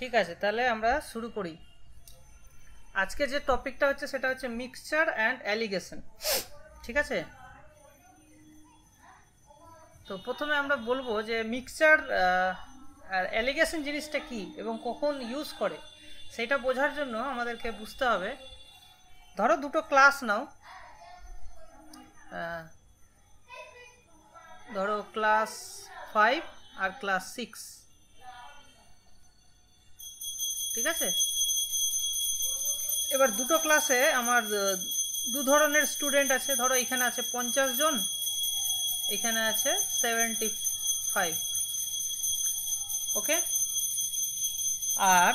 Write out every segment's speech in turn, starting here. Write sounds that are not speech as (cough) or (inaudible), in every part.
ঠিক আছে তাহলে আমরা শুরু করি আজকে যে টপিকটা হচ্ছে সেটা হচ্ছে মিক্সচার অ্যান্ড অ্যালিগেশন ঠিক আছে তো প্রথমে আমরা বলবো যে মিক্সচার অ্যালিগেশন জিনিসটা কি এবং কখন ইউজ করে সেটা বোঝার জন্য আমাদেরকে বুঝতে হবে ধরো দুটো ক্লাস নাও ধরো ক্লাস ফাইভ আর ক্লাস সিক্স ঠিক আছে এবার দুটো ক্লাসে আমার দু ধরনের স্টুডেন্ট আছে ধরো এখানে আছে পঞ্চাশ জন এখানে আছে সেভেন্টি ফাইভ ওকে আর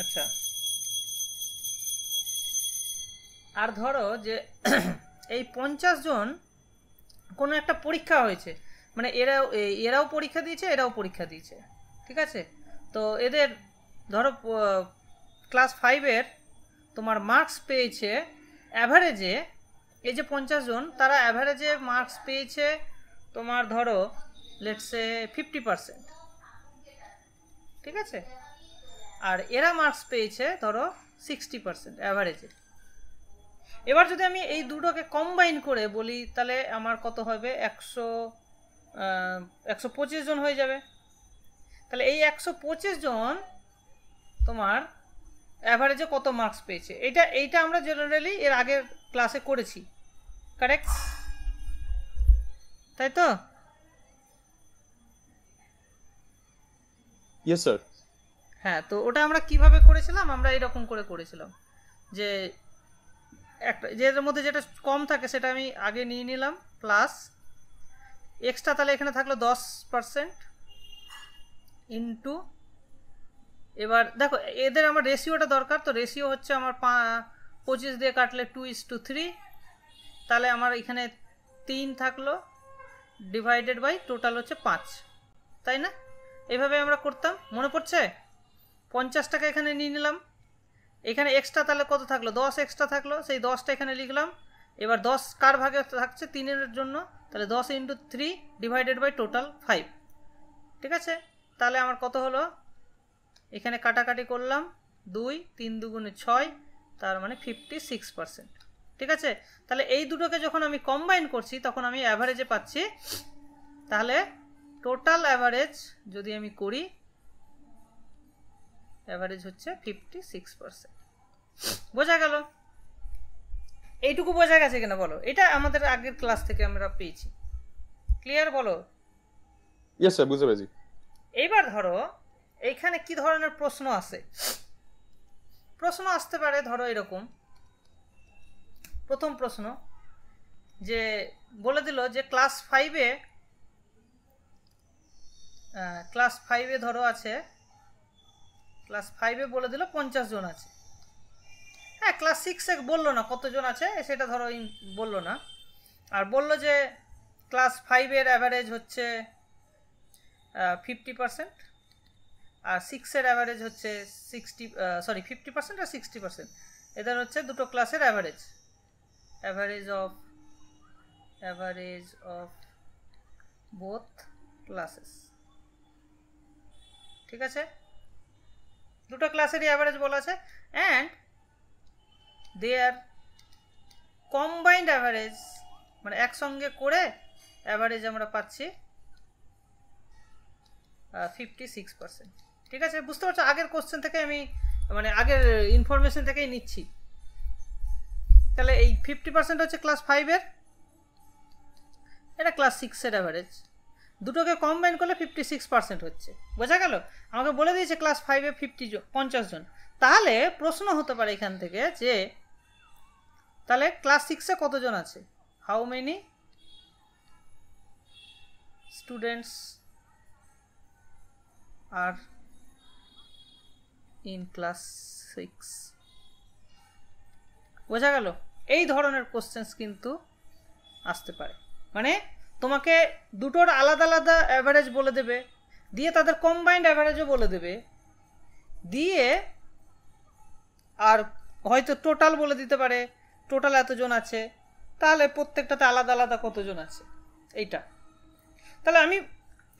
আচ্ছা আর ধরো যে (clears throat) এই পঞ্চাশ জন কোনো একটা পরীক্ষা হয়েছে মানে এরাও এরাও পরীক্ষা দিয়েছে এরাও পরীক্ষা দিয়েছে ঠিক আছে তো এদের ধরো ক্লাস ফাইভের তোমার মার্কস পেয়েছে অ্যাভারেজে এই যে পঞ্চাশ জন তারা অ্যাভারেজে মার্কস পেয়েছে তোমার ধরো লেটসে ফিফটি পারসেন্ট ঠিক আছে আর এরা মার্কস পেয়েছে ধরো সিক্সটি পারসেন্ট অ্যাভারেজে এবার যদি আমি এই দুটোকে কম্বাইন করে বলি তাহলে আমার কত হবে একশো একশো পঁচিশ জন হয়ে যাবে তাহলে এই একশো পঁচিশ জন তোমার অ্যাভারেজে কত মার্কস পেয়েছে এটা এইটা আমরা জেনারেলি এর আগের ক্লাসে করেছি কারেক্ট তাই তো ইয়েস স্যার হ্যাঁ তো ওটা আমরা কিভাবে করেছিলাম আমরা এরকম করে করেছিলাম যে একটা যে মধ্যে যেটা কম থাকে সেটা আমি আগে নিয়ে নিলাম প্লাস এক্সট্রা তাহলে এখানে থাকলো দশ পার্সেন্ট ইন্টু এবার দেখো এদের আমার রেশিওটা দরকার তো রেশিও হচ্ছে আমার পা পঁচিশ দিয়ে কাটলে টু ইস টু থ্রি তাহলে আমার এখানে তিন থাকলো ডিভাইডেড বাই টোটাল হচ্ছে পাঁচ তাই না এভাবে আমরা করতাম মনে পড়ছে পঞ্চাশ টাকা এখানে নিয়ে নিলাম এখানে এক্সট্রা তাহলে কত থাকলো দশ এক্সট্রা থাকলো সেই দশটা এখানে লিখলাম এবার দশ কার ভাগে থাকছে তিনের জন্য তাহলে দশ into three divided by total five ঠিক আছে তাহলে আমার কত হলো এখানে কাটাকাটি করলাম দুই তিন দুগুণে ছয় তার মানে ফিফটি সিক্স পার্সেন্ট ঠিক আছে তাহলে এই দুটোকে যখন আমি কম্বাইন করছি তখন আমি অ্যাভারেজে পাচ্ছি তাহলে টোটাল অ্যাভারেজ যদি আমি করি অ্যাভারেজ হচ্ছে ফিফটি সিক্স পার্সেন্ট বোঝা গেল এইটুকু বোঝা গেছে কিনা বলো এটা আমাদের আগের ক্লাস থেকে আমরা পেয়েছি ক্লিয়ার বলো ইয়েস স্যার বুঝতে পেরেছি এইবার ধরো এইখানে কি ধরনের প্রশ্ন আছে প্রশ্ন আসতে পারে ধরো এরকম প্রথম প্রশ্ন যে বলে দিল যে ক্লাস ফাইভে ক্লাস ফাইভে ধরো আছে ক্লাস ফাইভে বলে দিল পঞ্চাশ জন আছে হ্যাঁ ক্লাস সিক্সে বললো না কতজন আছে সেটা ধরো বললো না আর বললো যে ক্লাস ফাইভের অ্যাভারেজ হচ্ছে ফিফটি পার্সেন্ট আর সিক্সের অ্যাভারেজ হচ্ছে সিক্সটি সরি ফিফটি পার্সেন্ট আর সিক্সটি পার্সেন্ট এদের হচ্ছে দুটো ক্লাসের average average of average of both classes ঠিক আছে দুটো ক্লাসেরই অ্যাভারেজ বলা আছে and they are combined average মানে একসঙ্গে করে অ্যাভারেজ আমরা পাচ্ছি ফিফটি সিক্স পার্সেন্ট ঠিক আছে বুঝতে পারছো আগের কোশ্চেন থেকে আমি মানে আগের ইনফরমেশন থেকেই নিচ্ছি তাহলে এই ফিফটি পার্সেন্ট হচ্ছে ক্লাস ফাইভের এটা ক্লাস সিক্সের অ্যাভারেজ দুটোকে কম্বাইন করলে ফিফটি সিক্স পার্সেন্ট হচ্ছে বোঝা গেল আমাকে বলে দিয়েছে ক্লাস ফাইভে ফিফটি জন পঞ্চাশ জন তাহলে প্রশ্ন হতে পারে এখান থেকে যে তাহলে ক্লাস সিক্সে কতজন আছে how many students are in class 6 বোঝা গেল এই ধরনের কোশ্চেন্স কিন্তু আসতে পারে মানে তোমাকে দুটোর আলাদা আলাদা অ্যাভারেজ বলে দেবে দিয়ে তাদের কম্বাইন্ড অ্যাভারেজও বলে দেবে দিয়ে আর হয়তো টোটাল বলে দিতে পারে টোটাল এতজন আছে তাহলে প্রত্যেকটাতে আলাদা আলাদা কতজন আছে এইটা তাহলে আমি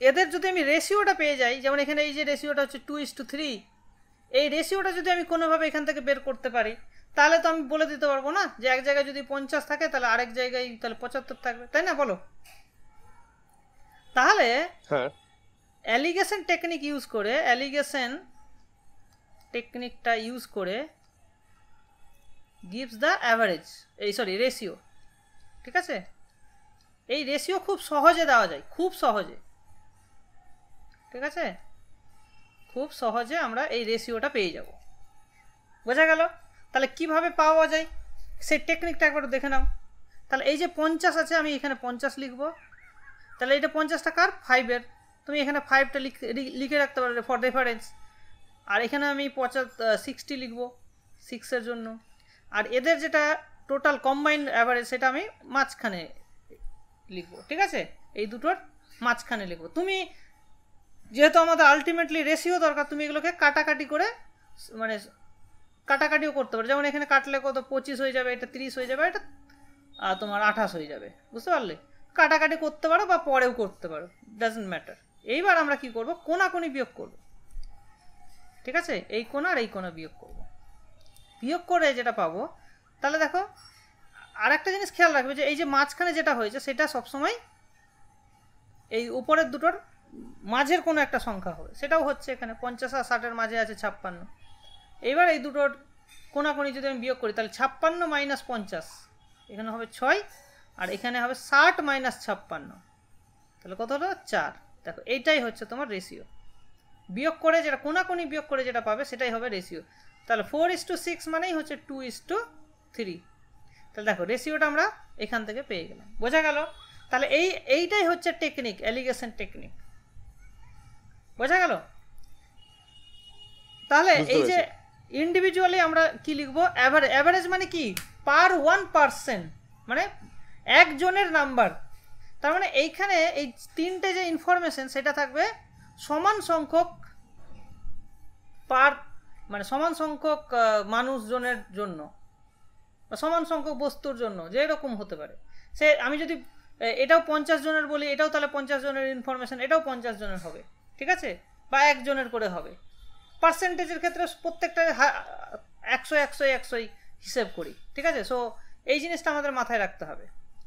এদের যদি আমি রেশিওটা পেয়ে যাই যেমন এখানে এই যে রেশিওটা হচ্ছে টু ইস টু থ্রি এই রেশিওটা যদি আমি কোনোভাবে এখান থেকে বের করতে পারি তাহলে তো আমি বলে দিতে পারবো না যে এক জায়গায় যদি পঞ্চাশ থাকে তাহলে আরেক জায়গায় তাহলে পঁচাত্তর থাকবে তাই না বলো তাহলে অ্যালিগেশন টেকনিক ইউজ করে অ্যালিগেশন টেকনিকটা ইউজ করে গিভস দ্য অ্যাভারেজ এই সরি রেশিও ঠিক আছে এই রেশিও খুব সহজে দেওয়া যায় খুব সহজে ঠিক আছে খুব সহজে আমরা এই রেশিওটা পেয়ে যাব বোঝা গেল তাহলে কিভাবে পাওয়া যায় সেই টেকনিকটা একবার দেখে নাও তাহলে এই যে পঞ্চাশ আছে আমি এখানে পঞ্চাশ লিখব তাহলে এটা পঞ্চাশটা কার ফাইভের তুমি এখানে ফাইভটা লিখে রাখতে পারবে ফর রেফারেন্স আর এখানে আমি পঁচা সিক্সটি লিখব সিক্সের জন্য আর এদের যেটা টোটাল কম্বাইন্ড অ্যাভারেজ সেটা আমি মাঝখানে লিখব ঠিক আছে এই দুটোর মাঝখানে লিখব তুমি যেহেতু আমাদের আলটিমেটলি রেশিও দরকার তুমি এগুলোকে কাটাকাটি করে মানে কাটাকাটিও করতে পারো যেমন এখানে কাটলে কত পঁচিশ হয়ে যাবে এটা তিরিশ হয়ে যাবে এটা আর তোমার আঠাশ হয়ে যাবে বুঝতে পারলে কাটাকাটি করতে পারো বা পরেও করতে পারো ডাজেন্ট ম্যাটার এইবার আমরা কি করব কোনি বিয়োগ করব ঠিক আছে এই কোনা আর এই কোনা বিয়োগ করব বিয়োগ করে যেটা পাবো তাহলে দেখো আর একটা জিনিস খেয়াল রাখবে যে এই যে মাঝখানে যেটা হয়েছে সেটা সবসময় এই উপরের দুটোর মাঝের কোনো একটা সংখ্যা হবে সেটাও হচ্ছে এখানে পঞ্চাশ আর ষাটের মাঝে আছে ছাপ্পান্ন এইবার এই দুটোর কোনাকোনি যদি আমি বিয়োগ করি তাহলে ছাপ্পান্ন মাইনাস পঞ্চাশ এখানে হবে ছয় আর এখানে হবে ষাট মাইনাস ছাপ্পান্ন তাহলে কত হলো চার দেখো এইটাই হচ্ছে তোমার রেশিও বিয়োগ করে যেটা কোনাকোনি বিয়োগ করে যেটা পাবে সেটাই হবে রেশিও তাহলে ফোর ইস টু সিক্স মানেই হচ্ছে টু ইস টু থ্রি তাহলে দেখো রেশিওটা আমরা এখান থেকে পেয়ে গেলাম বোঝা গেল তাহলে এই এইটাই হচ্ছে টেকনিক অ্যালিগেশন টেকনিক বোঝা গেল তাহলে এই যে ইন্ডিভিজুয়ালি আমরা কি লিখব অ্যাভারেজ অ্যাভারেজ মানে কি পার ওয়ান পার্সেন্ট মানে একজনের নাম্বার তার মানে এইখানে এই তিনটে যে ইনফরমেশন সেটা থাকবে সমান সংখ্যক পার মানে সমান সংখ্যক মানুষজনের জন্য বা সমান সংখ্যক বস্তুর জন্য যে এরকম হতে পারে সে আমি যদি এটাও পঞ্চাশ জনের বলি এটাও তাহলে পঞ্চাশ জনের ইনফরমেশান এটাও পঞ্চাশ জনের হবে ঠিক আছে বা একজনের করে হবে পার্সেন্টেজের ক্ষেত্রে প্রত্যেকটা একশো একশো একশোই হিসেব করি ঠিক আছে সো এই জিনিসটা আমাদের মাথায় রাখতে হবে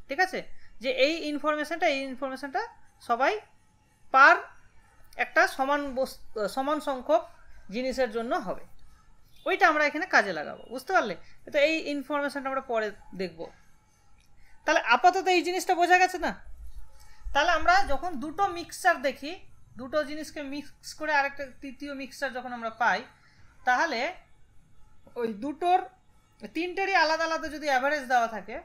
ঠিক আছে যে এই ইনফরমেশানটা এই ইনফরমেশানটা সবাই পার একটা সমান সমান সংখ্যক জিনিসের জন্য হবে ওইটা আমরা এখানে কাজে লাগাবো বুঝতে পারলে তো এই ইনফরমেশানটা আমরা পরে দেখব তাহলে আপাতত এই জিনিসটা বোঝা গেছে না তাহলে আমরা যখন দুটো মিক্সচার দেখি দুটো জিনিসকে মিক্স করে আরেকটা তৃতীয় মিক্সচার যখন আমরা পাই তাহলে ওই দুটোর তিনটেরই আলাদা আলাদা যদি অ্যাভারেজ দেওয়া থাকে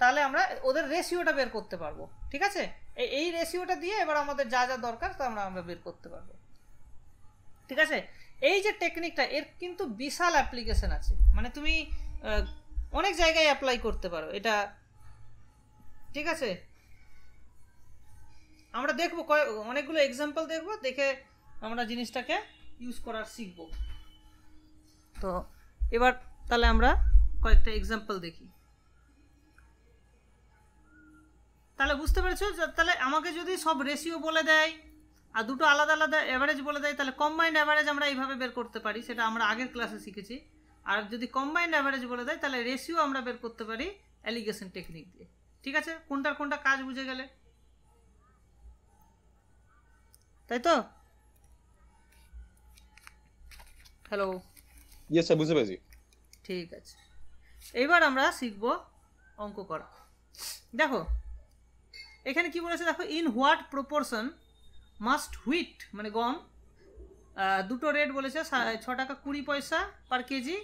তাহলে আমরা ওদের রেশিওটা বের করতে পারবো ঠিক আছে এই রেশিওটা দিয়ে এবার আমাদের যা যা দরকার তা আমরা আমরা বের করতে পারবো ঠিক আছে এই যে টেকনিকটা এর কিন্তু বিশাল অ্যাপ্লিকেশন আছে মানে তুমি অনেক জায়গায় অ্যাপ্লাই করতে পারো এটা ঠিক আছে আমরা দেখবো কয়েক অনেকগুলো এক্সাম্পল দেখবো দেখে আমরা জিনিসটাকে ইউজ করার শিখব তো এবার তাহলে আমরা কয়েকটা এক্সাম্পল দেখি তাহলে বুঝতে পেরেছো তাহলে আমাকে যদি সব রেশিও বলে দেয় আর দুটো আলাদা আলাদা অ্যাভারেজ বলে দেয় তাহলে কম্বাইন্ড অ্যাভারেজ আমরা এইভাবে বের করতে পারি সেটা আমরা আগের ক্লাসে শিখেছি আর যদি কম্বাইন্ড অ্যাভারেজ বলে দেয় তাহলে রেশিও আমরা বের করতে পারি অ্যালিগেশন টেকনিক দিয়ে ঠিক আছে কোনটার কোনটা কাজ বুঝে গেলে তাই তো হ্যালো ইয়েস স্যার বুঝতে পেরেছি ঠিক আছে এইবার আমরা শিখব অঙ্ক করা দেখো এখানে কি বলেছে দেখো in what proportion must wheat মানে গম দুটো রেট বলেছে ছ টাকা কুড়ি পয়সা পার কেজি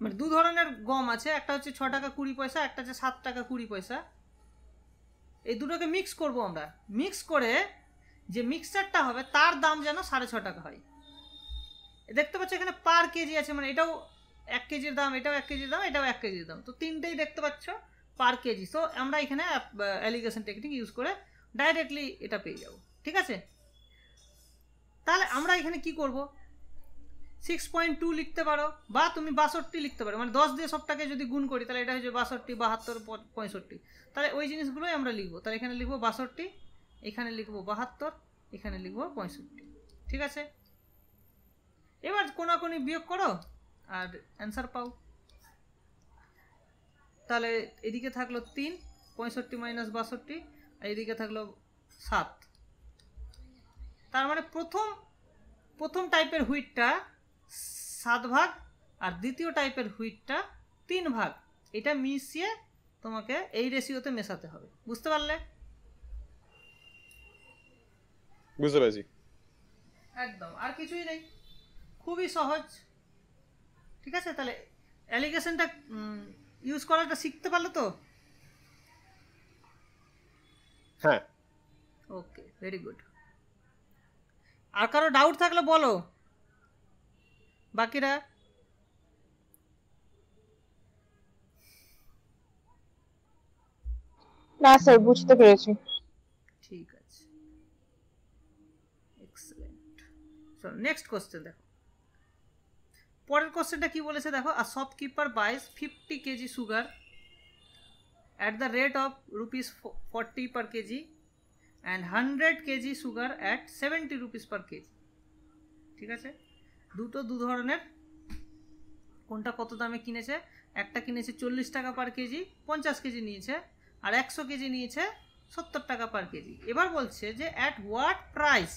মানে দু ধরনের গম আছে একটা হচ্ছে ছ টাকা কুড়ি পয়সা একটা হচ্ছে সাত টাকা কুড়ি পয়সা এই দুটোকে মিক্স করব আমরা মিক্স করে যে মিক্সচারটা হবে তার দাম যেন সাড়ে ছ টাকা হয় দেখতে পাচ্ছ এখানে পার কেজি আছে মানে এটাও এক কেজির দাম এটাও এক কেজির দাম এটাও এক কেজির দাম তো তিনটেই দেখতে পাচ্ছ পার কেজি সো আমরা এখানে অ্যালিগেশন টেকনিক ইউজ করে ডাইরেক্টলি এটা পেয়ে যাব ঠিক আছে তাহলে আমরা এখানে কি করব সিক্স পয়েন্ট টু লিখতে পারো বা তুমি বাষট্টি লিখতে পারো মানে দশ দিয়ে সবটাকে যদি গুণ করি তাহলে এটা হচ্ছে বাষট্টি বাহাত্তর পঁয়ষট্টি তাহলে ওই জিনিসগুলোই আমরা লিখবো তাহলে এখানে লিখবো বাষট্টি এখানে লিখবো বাহাত্তর এখানে লিখব পঁয়ষট্টি ঠিক আছে এবার কোনাকোনি বিয়োগ করো আর অ্যান্সার পাও তাহলে এদিকে থাকলো তিন পঁয়ষট্টি মাইনাস বাষট্টি আর এদিকে থাকলো সাত তার মানে প্রথম প্রথম টাইপের হুইটটা সাত ভাগ আর দ্বিতীয় টাইপের হুইটটা তিন ভাগ এটা মিশিয়ে তোমাকে এই রেশিওতে মেশাতে হবে বুঝতে পারলে বুঝতে পেরেছি একদম আর কিছুই নেই খুবই সহজ ঠিক আছে তাহলে অ্যালিগেশনটা ইউজ করাটা শিখতে পারলো তো হ্যাঁ ওকে ভেরি গুড আর কারো ডাউট থাকলে বলো বাকিরা না স্যার বুঝতে পেরেছি ঠিক আছে চলো নেক্সট কোয়েশ্চেন দেখো পরের কোশ্চেনটা কি বলেছে দেখো আর shopkeeper buys fifty KG sugar at the rate of rupees forty per KG and hundred KG sugar at seventy rupees per KG ঠিক আছে দুটো দু ধরনের কোনটা কত দামে কিনেছে একটা কিনেছে চল্লিশ টাকা পার কেজি পঞ্চাশ কেজি নিয়েছে আর একশো কেজি নিয়েছে সত্তর টাকা পার কেজি এবার বলছে যে at what price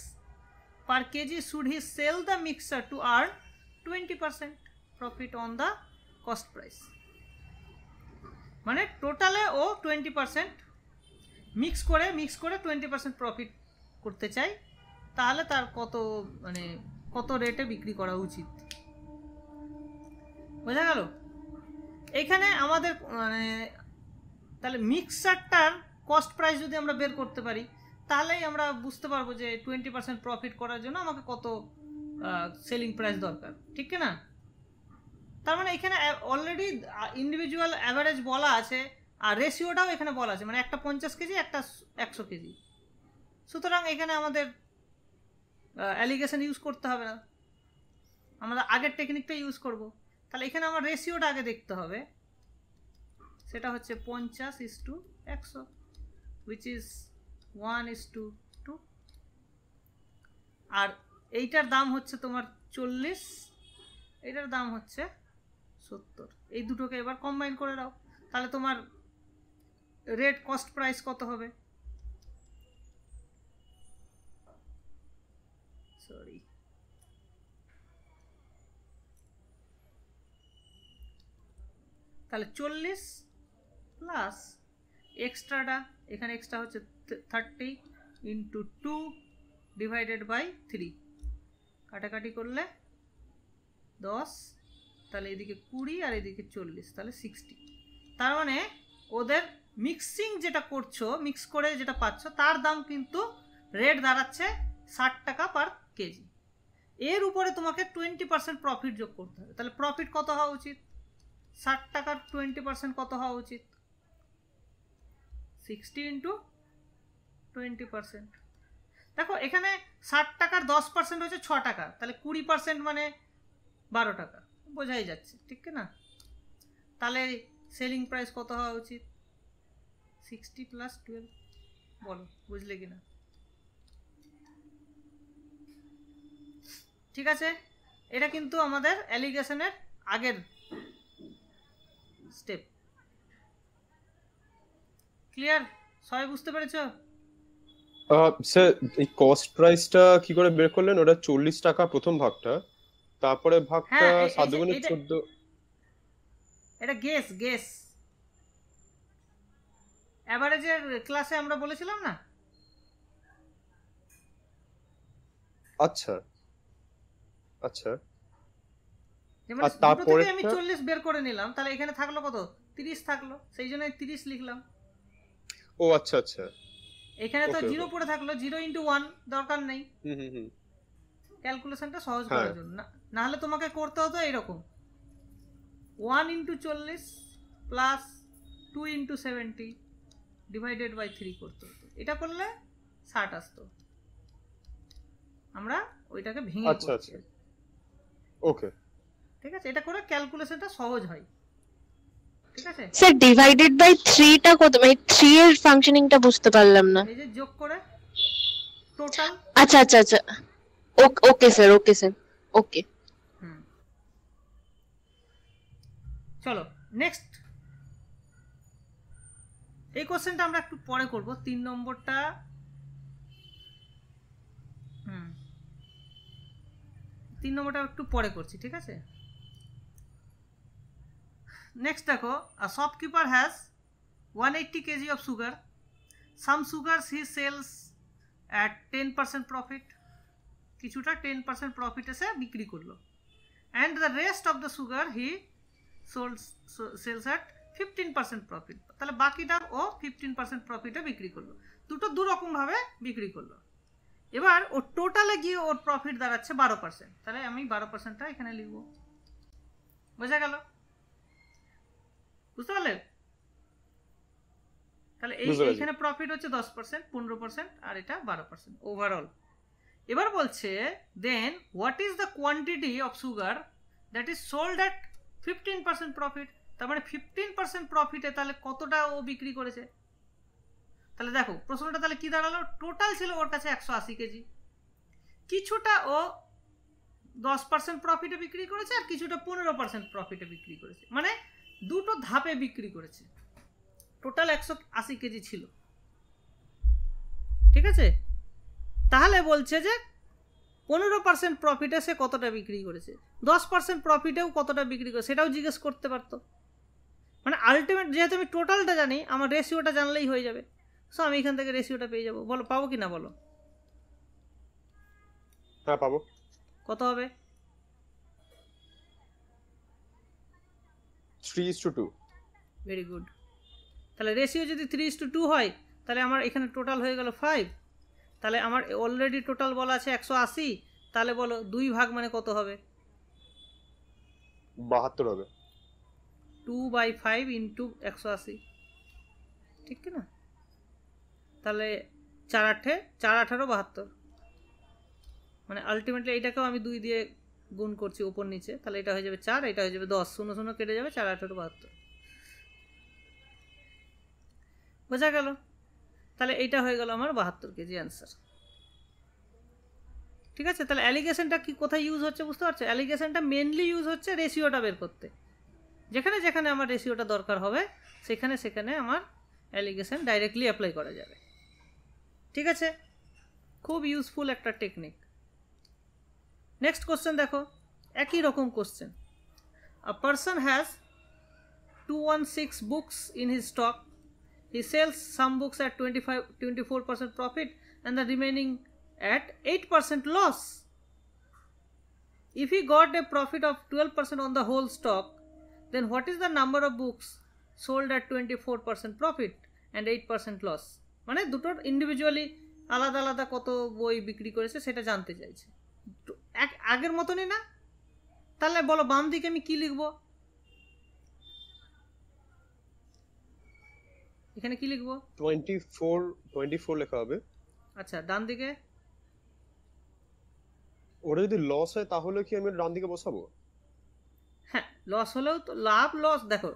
per kg should he sell the mixture to earn 20% profit on the cost price মানে টোটালে ও টোয়েন্টি পারসেন্ট মিক্স করে মিক্স করে টোয়েন্টি পারসেন্ট প্রফিট করতে চাই তাহলে তার কত মানে কত রেটে বিক্রি করা উচিত বোঝা গেল এখানে আমাদের মানে তাহলে মিক্সারটার কস্ট প্রাইস যদি আমরা বের করতে পারি তাহলেই আমরা বুঝতে পারবো যে টোয়েন্টি পার্সেন্ট প্রফিট করার জন্য আমাকে কত সেলিং প্রাইস দরকার ঠিক না তার মানে এখানে অলরেডি ইন্ডিভিজুয়াল অ্যাভারেজ বলা আছে আর রেশিওটাও এখানে বলা আছে মানে একটা পঞ্চাশ কেজি একটা একশো কেজি সুতরাং এখানে আমাদের অ্যালিগেশন ইউজ করতে হবে না আমরা আগের টেকনিকটা ইউজ করব তাহলে এখানে আমার রেশিওটা আগে দেখতে হবে সেটা হচ্ছে পঞ্চাশ ইস টু একশো which is one is to two আর এইটার দাম হচ্ছে তোমার চল্লিশ এটার দাম হচ্ছে সত্তর এই দুটোকে এবার কম্বাইন করে দাও তাহলে তোমার রেট কস্ট প্রাইস কত হবে সরি তাহলে চল্লিশ প্লাস এক্সট্রাটা এখানে এক্সট্রা হচ্ছে thirty into two divided by three কাটাকাটি করলে দশ তাহলে এদিকে কুড়ি আর এদিকে চল্লিশ তাহলে সিক্সটি তার মানে ওদের মিক্সিং যেটা করছো মিক্স করে যেটা পাচ্ছ তার দাম কিন্তু রেট দাঁড়াচ্ছে ষাট টাকা পার কেজি এর উপরে তোমাকে টোয়েন্টি পার্সেন্ট প্রফিট যোগ করতে হবে তাহলে প্রফিট কত হওয়া উচিত ষাট টাকার টোয়েন্টি পার্সেন্ট কত হওয়া উচিত সিক্সটি ইন্টু টোয়েন্টি পার্সেন্ট দেখো এখানে ষাট টাকার দশ পার্সেন্ট হচ্ছে ছ টাকা তাহলে কুড়ি পার্সেন্ট মানে বারো টাকা বোঝাই যাচ্ছে ঠিক না তাহলে সেলিং প্রাইস কত হওয়া উচিত সিক্সটি প্লাস টুয়েলভ বলো বুঝলে কি না ঠিক আছে এটা কিন্তু আমাদের অ্যালিগেশনের আগের স্টেপ ক্লিয়ার সবাই বুঝতে পেরেছো স্যার এই কস্ট প্রাইসটা কি করে বের করলেন ওটা চল্লিশ টাকা প্রথম ভাগটা তারপরে ভাগটা হ্যাঁ, সাত গুণে চোদ্দ এটা গেস গেস অ্যাভারেজের ক্লাসে আমরা বলেছিলাম না আচ্ছা আচ্ছা আর তারপরে আমি চল্লিশ বের করে নিলাম তাহলে এখানে থাকলো কত তিরিশ থাকলো সেই জন্য তিরিশ লিখলাম ও আচ্ছা আচ্ছা এখানে তো জিরো পড়ে থাকলো জিরো ইন্টু ওয়ান দরকার নেই ক্যালকুলেশনটা সহজ করার হ্যাঁ। জন্য না হলে তোমাকে করতে হতো এরকম ওয়ান ইন্টু চল্লিশ plus two into seventy divided by three করতে হতো এটা করলে ষাট আসতো আমরা ওইটাকে ভেঙে আচ্ছা আচ্ছা ওকে ঠিক আছে এটা করে ক্যালকুলেশনটা সহজ হয় স্যার ডিভাইডেড বাই থ্রিটা কত মানে থ্রি এর ফাংশনিংটা বুঝতে পারলাম না এই যে যোগ করে টোটাল আচ্ছা আচ্ছা আচ্ছা okay sir okay sir okay চলো নেক্সট এই কোশ্চেনটা আমরা একটু পরে করব তিন নম্বরটা হুম তিন নম্বরটা একটু পরে করছি ঠিক আছে next দেখো has one has KG of sugar some some he sells at ten percent profit কিছুটা টেন পার্সেন্ট প্রফিট এসে বিক্রি করলো and the rest of the sugar he sold sells at fifteen percent profit তাহলে বাকিটা ও fifteen percent প্রফিটে বিক্রি করলো দুটো দুরকমভাবে বিক্রি করলো এবার ও টোটালে গিয়ে ওর প্রফিট দাঁড়াচ্ছে বারো পার্সেন্ট তাহলে আমি বারো পার্সেন্টটা এখানে লিখব বোঝা গেল বুঝতে পারলেন তাহলে এই এখানে প্রফিট হচ্ছে দশ পার্সেন্ট পনেরো পার্সেন্ট আর এটা বারো পার্সেন্ট ওভারঅল এবার বলছে then what is the quantity of sugar that is sold at fifteen percent profit তার মানে ফিফটিন পার্সেন্ট প্রফিটে তাহলে কতটা ও বিক্রি করেছে তাহলে দেখো প্রশ্নটা তাহলে কি দাঁড়ালো টোটাল ছিল ওর কাছে একশো আশি কেজি কিছুটা ও দশ পার্সেন্ট প্রফিটে বিক্রি করেছে আর কিছুটা পনেরো পার্সেন্ট প্রফিটে বিক্রি করেছে মানে দুটো ধাপে বিক্রি করেছে টোটাল একশো আশি কেজি ছিল ঠিক আছে তাহলে বলছে যে পনেরো পার্সেন্ট প্রফিটে সে কতটা বিক্রি করেছে দশ পার্সেন্ট প্রফিটেও কতটা বিক্রি করে সেটাও জিজ্ঞেস করতে পারতো মানে আলটিমেট যেহেতু আমি টোটালটা জানি আমার রেশিওটা জানলেই হয়ে যাবে সো আমি এখান থেকে রেশিওটা পেয়ে যাবো বলো পাবো কি না বলো হ্যাঁ পাবো কত হবে three is to two very good তাহলে রেশিও যদি থ্রি ইস টু টু হয় তাহলে আমার এখানে টোটাল হয়ে গেল ফাইভ তাহলে আমার অলরেডি টোটাল বলা আছে একশো আশি তাহলে বলো দুই ভাগ মানে কত হবে বাহাত্তর হবে টু বাই ফাইভ ইন্টু একশো আশি ঠিক না তাহলে চার আটে চার আঠারো বাহাত্তর মানে আলটিমেটলি এইটাকেও আমি দুই দিয়ে গুণ করছি উপর নিচে তাহলে এটা হয়ে যাবে চার এটা হয়ে যাবে দশ শূন্য শূন্য কেটে যাবে চার আঠেরো বাহাত্তর বোঝা গেল তাহলে এটা হয়ে গেল আমার বাহাত্তর কেজি অ্যান্সার ঠিক আছে তাহলে অ্যালিগেশনটা কি কোথায় ইউজ হচ্ছে বুঝতে পারছো অ্যালিগেশনটা মেনলি ইউজ হচ্ছে রেশিওটা বের করতে যেখানে যেখানে আমার রেশিওটা দরকার হবে সেখানে সেখানে আমার অ্যালিগেশন ডাইরেক্টলি অ্যাপ্লাই করা যাবে ঠিক আছে খুব ইউজফুল একটা টেকনিক নেক্সট কোশ্চেন দেখো একই রকম question a person has two one six books in his stock he sells some books at twenty five twenty four percent profit and the remaining at eight percent loss got a profit he twelve percent on the whole stock then whole is the number of books sold of twenty four percent profit and eight percent loss মানে দুটোর individually আলাদা আলাদা কত বই বিক্রি করেছে সেটা জানতে চাইছে এক আগের মতনই না তাহলে বলো বাম দিকে আমি কি লিখব এখানে কি লিখব 24 24 লেখা হবে আচ্ছা ডান দিকে ওটা যদি লস হয় তাহলে কি আমি ডান দিকে বসাবো হ্যাঁ লস হলেও তো লাভ লস দেখো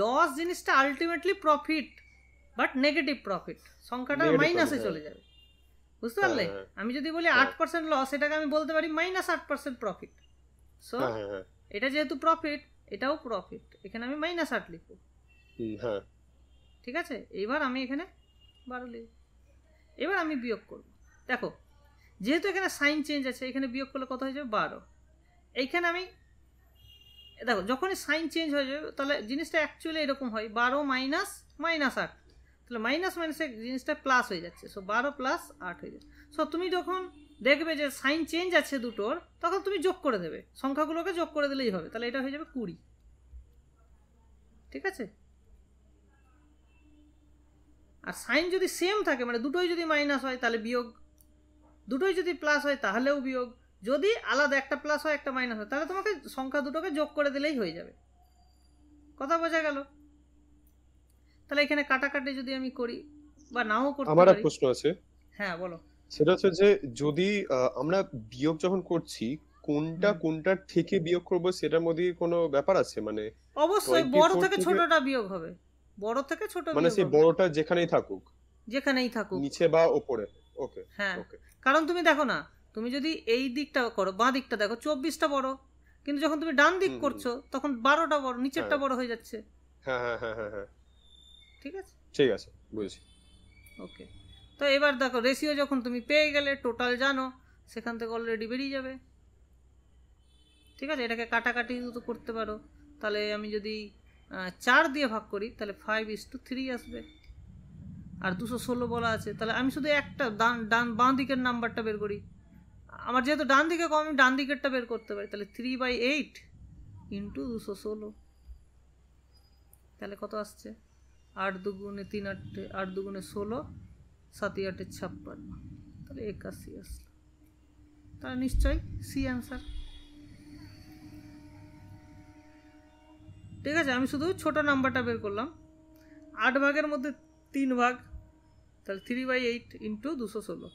লস জিনিসটা ultimately profit but negative profit সংখ্যাটা মাইনাসে হ্যাঁ। চলে যাবে বুঝতে পারলে হ্যাঁ, হ্যাঁ। আমি যদি বলি হ্যাঁ। আট পার্সেন্ট লস এটাকে আমি বলতে পারি মাইনাস আট পার্সেন্ট প্রফিট সো এটা যেহেতু প্রফিট এটাও প্রফিট এখানে আমি মাইনাস আট লিখবো ঠিক আছে এইবার আমি এখানে বারো লিখব এবার আমি বিয়োগ করব দেখো যেহেতু এখানে সাইন চেঞ্জ আছে এখানে বিয়োগ করলে কত হয়ে যাবে বারো এইখানে আমি দেখো যখনই সাইন চেঞ্জ হয়ে যাবে তাহলে জিনিসটা অ্যাকচুয়ালি এরকম হয় বারো মাইনাস মাইনাস আট তাহলে মাইনাস মাইনাসে জিনিসটা প্লাস হয়ে যাচ্ছে সো বারো প্লাস আট হয়ে যাচ্ছে সো তুমি যখন দেখবে যে সাইন চেঞ্জ আছে দুটোর তখন তুমি যোগ করে দেবে সংখ্যাগুলোকে যোগ করে দিলেই হবে তাহলে এটা হয়ে যাবে কুড়ি ঠিক আছে আর সাইন যদি সেম থাকে মানে দুটোই যদি মাইনাস হয় তাহলে বিয়োগ দুটোই যদি প্লাস হয় তাহলেও বিয়োগ যদি আলাদা একটা প্লাস হয় একটা মাইনাস হয় তাহলে তোমাকে সংখ্যা দুটোকে যোগ করে দিলেই হয়ে যাবে কথা বোঝা গেল তাহলে এখানে কাটাকাটি যদি আমি করি বা নাও করতে পারি আমার প্রশ্ন আছে হ্যাঁ বলো সেটা হচ্ছে যে যদি আমরা বিয়োগ যখন করছি কোনটা কোনটার থেকে বিয়োগ করব সেটার মধ্যে কোনো ব্যাপার আছে মানে অবশ্যই বড় থেকে ছোটটা বিয়োগ হবে বড় থেকে ছোট মানে সেই বড়টা যেখানেই থাকুক যেখানেই থাকুক নিচে বা উপরে ওকে হ্যাঁ কারণ তুমি দেখো না তুমি যদি এই দিকটা করো বাঁ দিকটা দেখো চব্বিশটা বড় কিন্তু যখন তুমি ডান দিক করছো তখন বারোটা বড় নিচেরটা হ্যাঁ। বড় হয়ে যাচ্ছে হ্যাঁ হ্যাঁ হ্যাঁ হ্যাঁ, হ্যাঁ। ঠিক আছে ঠিক আছে বুঝেছি ওকে তো এবার দেখো রেশিও যখন তুমি পেয়ে গেলে টোটাল জানো সেখান থেকে অলরেডি বেরিয়ে যাবে ঠিক আছে এটাকে কাটাকাটি তো করতে পারো তাহলে আমি যদি চার দিয়ে ভাগ করি তাহলে ফাইভ ইস টু থ্রি আসবে আর দুশো ষোলো বলা আছে তাহলে আমি শুধু একটা ডান ডান বাঁ দিকের নাম্বারটা বের করি আমার যেহেতু ডান দিকে কম আমি ডান দিকেরটা বের করতে পারি তাহলে থ্রি বাই এইট ইন্টু দুশো ষোলো তাহলে কত আসছে আট দুগুণে তিন আটে আট দুগুণে ষোলো সাতই আটে ছাপ্পান্ন তাহলে একাশি আসলো তাহলে নিশ্চয়ই সি অ্যান্সার ঠিক আছে আমি শুধু ছোট নাম্বারটা বের করলাম আট ভাগের মধ্যে তিন ভাগ তাহলে থ্রি বাই এইট ইন্টু দুশো ষোলো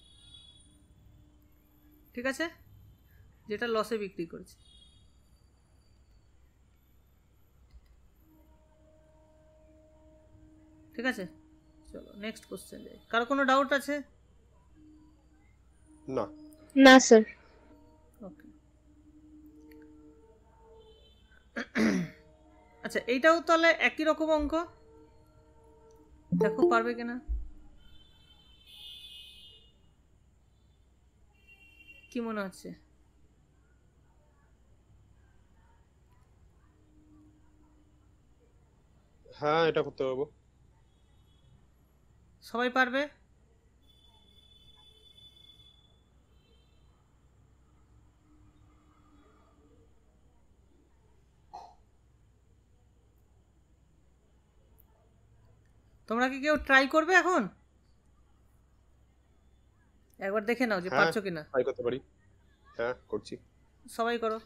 ঠিক আছে যেটা লসে বিক্রি করেছে ঠিক আছে চলো নেক্সট কোশ্চেন যাই কারো কোনো ডাউট আছে না না স্যার ওকে আচ্ছা এইটাও তাহলে একই রকম অঙ্ক দেখো পারবে কিনা কি মনে হচ্ছে হ্যাঁ এটা করতে পারবো সবাই পারবে তোমরা কি কেউ ট্রাই করবে এখন একবার দেখে নাও যে হ্যাঁ, পারছো কিনা ট্রাই করতে পারি হ্যাঁ করছি সবাই করো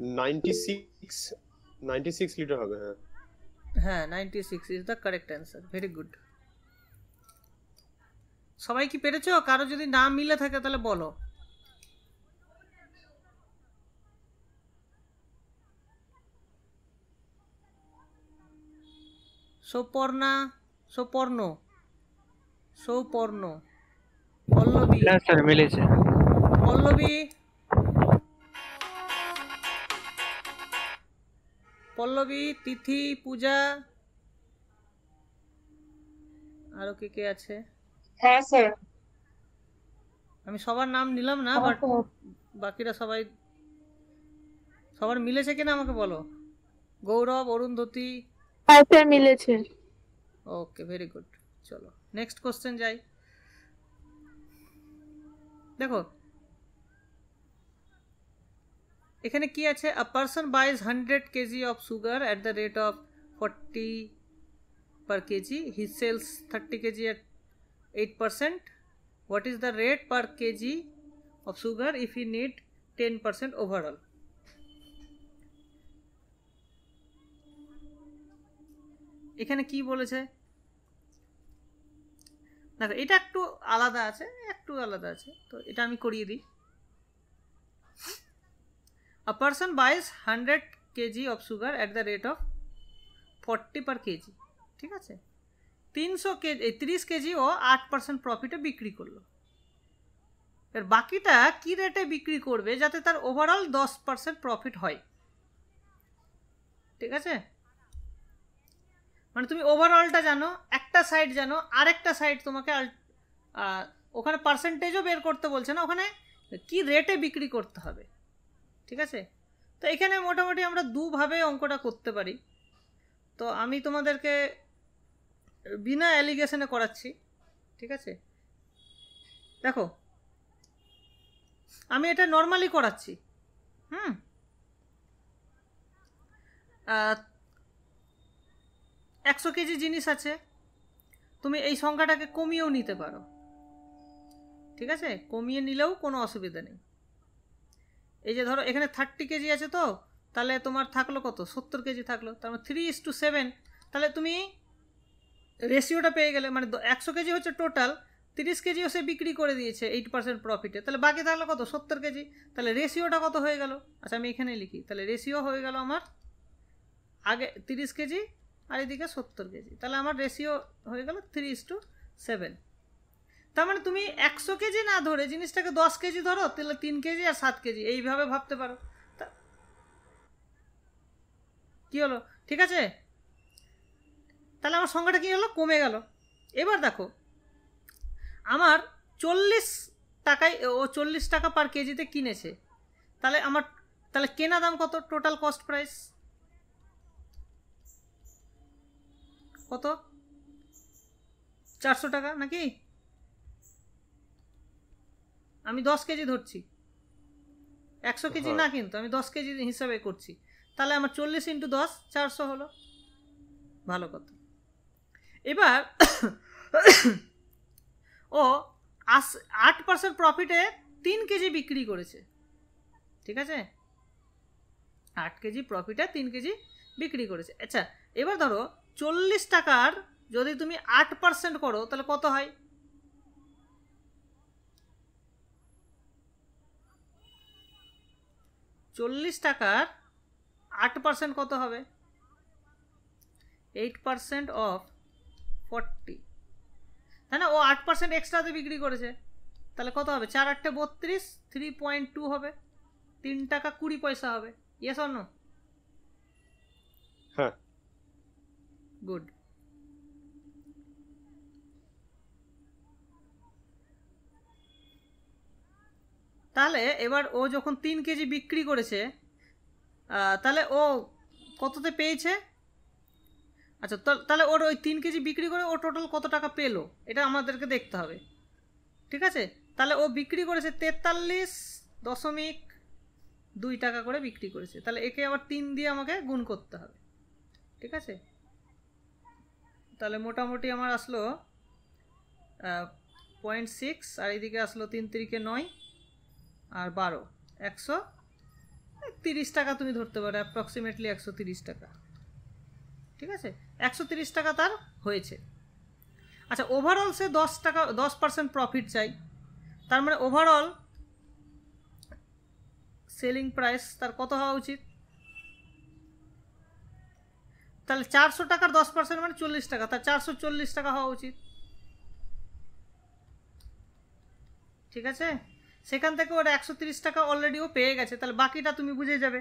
96 লিটার হবে হ্যাঁ হ্যাঁ 96 ইজ কারেক্ট ভেরি গুড সবাই কি পেরেছো কারো যদি না মিলে থাকে তাহলে বলো সৌপর্ণা সৌপর্ণ সৌপর্ণ পল্লবী পল্লবী পল্লবী তিথি পূজা আরো কে কে আছে হ্যাঁ স্যার আমি সবার নাম নিলাম না বাট আচ্ছা। বাকিরা সবাই সবার মিলেছে কিনা আমাকে বলো গৌরব অরুন্ধতি হ্যাঁ স্যার মিলেছে ওকে ভেরি গুড চলো নেক্সট কোশ্চেন যাই দেখো এখানে কি আছে a person buys hundred KG of sugar at the rate of forty per KG he sells thirty KG at eight percent what is the rate per KG of sugar if he need ten percent overall এখানে কি বলেছে দেখো এটা একটু আলাদা আছে একটু আলাদা আছে তো এটা আমি করিয়ে দিই A person buys 100 kg of sugar at the rate of 40 per kg ঠিক আছে তিনশো কেজি তিরিশ কেজি ও আট পার্সেন্ট প্রফিটে বিক্রি করলো এর বাকিটা কি রেটে বিক্রি করবে যাতে তার ওভারঅল দশ পার্সেন্ট প্রফিট হয় ঠিক আছে মানে তুমি ওভারঅলটা জানো একটা সাইড জানো আরেকটা সাইড তোমাকে ওখানে পার্সেন্টেজও বের করতে বলছে না ওখানে কি রেটে বিক্রি করতে হবে ঠিক আছে তো এখানে মোটামুটি আমরা দুভাবে অঙ্কটা করতে পারি তো আমি তোমাদেরকে বিনা অ্যালিগেশনে করাচ্ছি ঠিক আছে দেখো আমি এটা নর্মালি করাচ্ছি হুম একশো কেজি জিনিস আছে তুমি এই সংখ্যাটাকে কমিয়েও নিতে পারো ঠিক আছে কমিয়ে নিলেও কোনো অসুবিধা নেই এই যে ধরো এখানে থার্টি কেজি আছে তো তাহলে তোমার থাকলো কত সত্তর কেজি থাকলো তার মানে থ্রি ইস টু সেভেন তাহলে তুমি রেশিওটা পেয়ে গেলে মানে একশো কেজি হচ্ছে টোটাল তিরিশ কেজিও সে বিক্রি করে দিয়েছে এইট পার্সেন্ট প্রফিটে তাহলে বাকি থাকলো কত সত্তর কেজি তাহলে রেশিওটা কত হয়ে গেল আচ্ছা আমি এখানে লিখি তাহলে রেশিও হয়ে গেল আমার আগে তিরিশ কেজি আর এদিকে সত্তর কেজি তাহলে আমার রেশিও হয়ে গেল থ্রি ইস টু সেভেন তার মানে তুমি একশো কেজি না ধরে জিনিসটাকে দশ কেজি ধরো তাহলে তিন কেজি আর সাত কেজি এইভাবে ভাবতে পারো কি হলো ঠিক আছে তাহলে আমার সংখ্যাটা কী হলো কমে গেল এবার দেখো আমার চল্লিশ টাকায় ও চল্লিশ টাকা পার কেজিতে কিনেছে তাহলে আমার তাহলে কেনা দাম কত টোটাল কস্ট প্রাইস কত চারশো টাকা নাকি আমি দশ কেজি ধরছি একশো কেজি হ্যাঁ। না কিন্তু আমি দশ কেজি হিসাবে করছি তাহলে আমার চল্লিশ ইন্টু দশ চারশো হলো ভালো কথা এবার (coughs) ও আস আট পার্সেন্ট প্রফিটে তিন কেজি বিক্রি করেছে ঠিক আছে আট কেজি প্রফিটে তিন কেজি বিক্রি করেছে আচ্ছা এবার ধরো চল্লিশ টাকার যদি তুমি আট পার্সেন্ট করো তাহলে কত হয় চল্লিশ টাকার আট পার্সেন্ট কত হবে এইট পার্সেন্ট অফ ফর্টি তাই না ও আট পার্সেন্ট এক্সট্রাতে বিক্রি করেছে তাহলে কত হবে চার আটটে বত্রিশ থ্রি পয়েন্ট টু হবে তিন টাকা কুড়ি পয়সা হবে ইয়ে অন্য হ্যাঁ গুড তাহলে এবার ও যখন তিন কেজি বিক্রি করেছে তাহলে ও কততে পেয়েছে আচ্ছা তাহলে ওর ওই তিন কেজি বিক্রি করে ও টোটাল কত টাকা পেলো এটা আমাদেরকে দেখতে হবে ঠিক আছে তাহলে ও বিক্রি করেছে তেতাল্লিশ দশমিক দুই টাকা করে বিক্রি করেছে তাহলে একে আবার তিন দিয়ে আমাকে গুণ করতে হবে ঠিক আছে তাহলে মোটামুটি আমার আসলো পয়েন্ট সিক্স আর এদিকে আসলো তিন তিরিকে নয় আর বারো একশো তিরিশ টাকা তুমি ধরতে পারো অ্যাপ্রক্সিমেটলি একশো তিরিশ টাকা ঠিক আছে একশো তিরিশ টাকা তার হয়েছে আচ্ছা ওভারঅল সে দশ টাকা দশ পার্সেন্ট প্রফিট চাই তার মানে ওভারঅল সেলিং প্রাইস তার কত হওয়া উচিত তাহলে চারশো টাকার দশ পার্সেন্ট মানে চল্লিশ টাকা তার চারশো চল্লিশ টাকা হওয়া উচিত ঠিক আছে সেখান থেকে ওরা একশো তিরিশ টাকা অলরেডি ও পেয়ে গেছে তাহলে বাকিটা তুমি বুঝে যাবে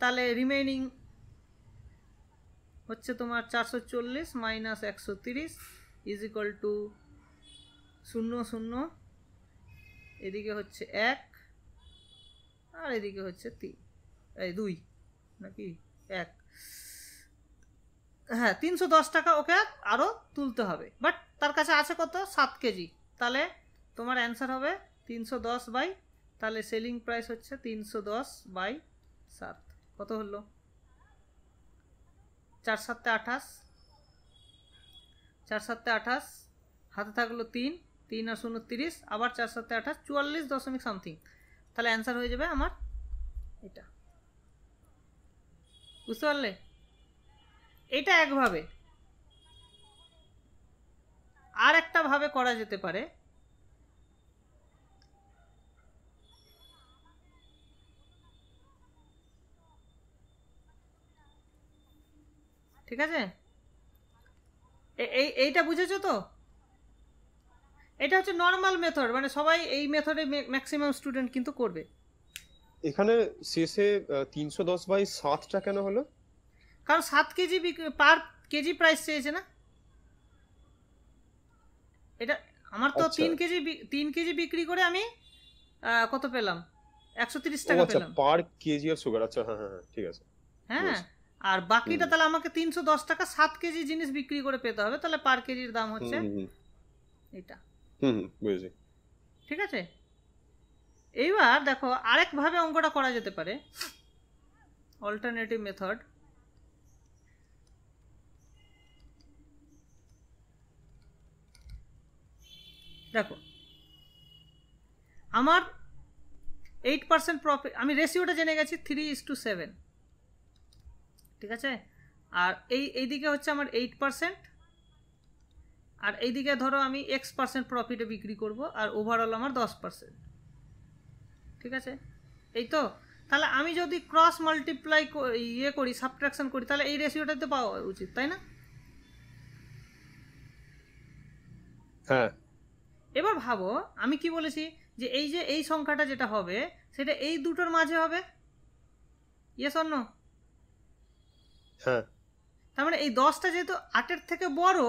তাহলে রিমেইনিং হচ্ছে তোমার চারশো চল্লিশ মাইনাস একশো তিরিশ ইজ ইকাল টু শূন্য শূন্য এদিকে হচ্ছে এক আর এদিকে হচ্ছে তিন এই দুই নাকি এক হ্যাঁ তিনশো দশ টাকা ওকে আরও তুলতে হবে বাট তার কাছে আছে কত সাত কেজি তাহলে তোমার অ্যান্সার হবে তিনশো দশ বাই তাহলে সেলিং প্রাইস হচ্ছে তিনশো দশ বাই সাত কত হলো চার সাতে আঠাশ চার সাতে আঠাশ হাতে থাকলো তিন তিন আর শূন্য তিরিশ আবার চার সাতে আঠাশ চুয়াল্লিশ দশমিক সামথিং তাহলে অ্যান্সার হয়ে যাবে আমার এটা বুঝতে পারলে এটা একভাবে আর একটা ভাবে করা যেতে পারে ঠিক আছে এইটা বুঝেছো তো এটা হচ্ছে নর্মাল মেথড মানে সবাই এই মেথডে ম্যাক্সিমাম স্টুডেন্ট কিন্তু করবে এখানে শেষে 310 দশ বাই সাতটা কেন হলো কারণ 7 কেজি পার কেজি প্রাইস চেয়েছে না এটা আমার তো 3 আচ্ছা। কেজি 3 কেজি বিক্রি করে আমি কত পেলাম 130 টাকা আচ্ছা, পেলাম আচ্ছা পার কেজি অফ সুগার আচ্ছা হ্যাঁ হ্যাঁ ঠিক আছে হ্যাঁ আর বাকিটা তাহলে আমাকে তিনশো দশ টাকা সাত কেজি জিনিস বিক্রি করে পেতে হবে তাহলে পার কেজির দাম হচ্ছে এটা বুঝেছি ঠিক আছে এইবার দেখো আরেকভাবে অঙ্কটা করা যেতে পারে অল্টারনেটিভ মেথড দেখো আমার এইট পার্সেন্ট প্রফিট আমি রেশিওটা জেনে গেছি থ্রি ইস টু সেভেন ঠিক আছে আর এই এইদিকে হচ্ছে আমার এইট পারসেন্ট আর এইদিকে ধরো আমি এক্স পার্সেন্ট প্রফিটে বিক্রি করব আর ওভারঅল আমার দশ পার্সেন্ট ঠিক আছে এই তো তাহলে আমি যদি ক্রস মাল্টিপ্লাই ইয়ে করি সাবট্রাকশন করি তাহলে এই রেশিওটা তো পাওয়া উচিত তাই না হ্যাঁ এবার ভাবো আমি কি বলেছি যে এই যে এই সংখ্যাটা যেটা হবে সেটা এই দুটোর মাঝে হবে ইয়েস অন্য হ্যাঁ তার মানে এই দশটা যেহেতু আটের থেকে বড়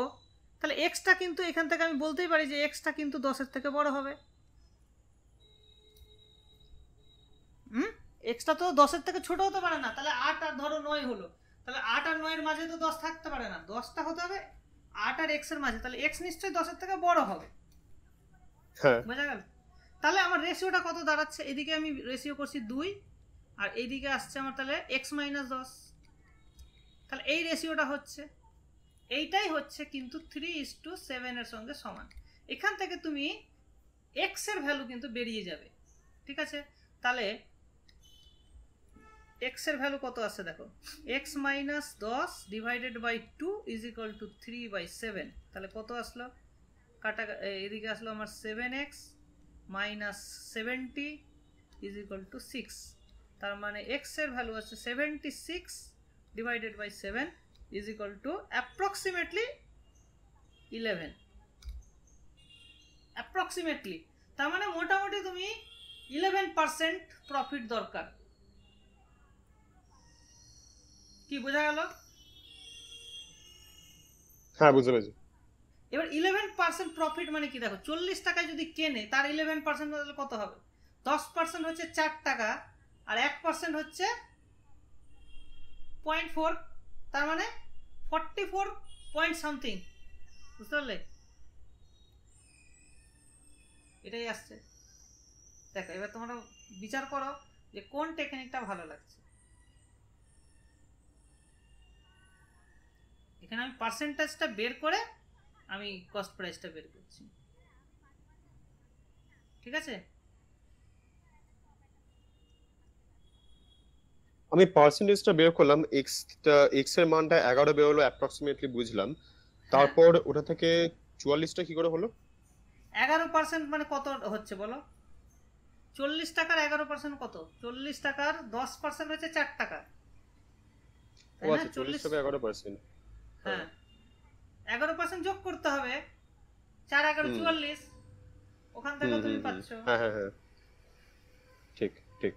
তাহলে এক্সটা কিন্তু এখান থেকে আমি বলতেই পারি যে এক্সটা কিন্তু দশের থেকে বড় হবে হুম এক্সটা তো দশের থেকে ছোট হতে পারে না তাহলে আট আর ধরো নয় হলো তাহলে আট আর নয়ের মাঝে তো দশ থাকতে পারে না দশটা হতে হবে আট আর এক্স এর মাঝে তাহলে এক্স নিশ্চয়ই দশের থেকে বড় হবে হ্যাঁ। বোঝা গেল তাহলে আমার রেশিওটা কত দাঁড়াচ্ছে এদিকে আমি রেশিও করছি দুই আর এইদিকে আসছে আমার তাহলে এক্স মাইনাস দশ তাহলে এই রেশিওটা হচ্ছে এইটাই হচ্ছে কিন্তু থ্রি ইস টু সেভেনের সঙ্গে সমান এখান থেকে তুমি এক্সের ভ্যালু কিন্তু বেরিয়ে যাবে ঠিক আছে তাহলে এক্সের ভ্যালু কত আছে দেখো এক্স মাইনাস দশ divided by two is equal to three by seven তাহলে কত আসলো কাটা এদিকে আসলো আমার seven x minus seventy is equal to six তার মানে এক্সের ভ্যালু আছে seventy six divided by 7 is equal to approximately 11 approximately তার মানে মোটামুটি তুমি 11% প্রফিট দরকার কি বোঝা গেল হ্যাঁ বুঝতে পেরেছি এবার ইলেভেন পার্সেন্ট প্রফিট মানে কি দেখো চল্লিশ টাকায় যদি কেনে তার ইলেভেন পার্সেন্ট কত হবে দশ পার্সেন্ট হচ্ছে চার টাকা আর এক পার্সেন্ট হচ্ছে পয়েন্ট ফোর তার মানে ফর্টি ফোর পয়েন্ট সামথিং বুঝতে পারলে এটাই আসছে দেখো এবার তোমরা বিচার করো যে কোন টেকনিকটা ভালো লাগছে এখানে আমি পার্সেন্টেজটা বের করে আমি কস্ট প্রাইসটা বের করছি ঠিক আছে আমি পার্সেন্টেজটা বের করলাম এক্সটা এক্স এর মানটা এগারো হলো অ্যাপ্রক্সিমেটলি বুঝলাম তারপর হ্যাঁ। ওটা থেকে চুয়াল্লিশটা কি করে হলো এগারো পার্সেন্ট মানে কত হচ্ছে বলো চল্লিশ টাকার এগারো পার্সেন্ট কত চল্লিশ টাকার দশ পার্সেন্ট হচ্ছে চার টাকা ও আচ্ছা চল্লিশ এগারো পার্সেন্ট হ্যাঁ এগারো পার্সেন্ট যোগ করতে হবে চার এগারো চুয়াল্লিশ ওখান থেকে তুমি পাচ্ছো হ্যাঁ হ্যাঁ হ্যাঁ ঠিক ঠিক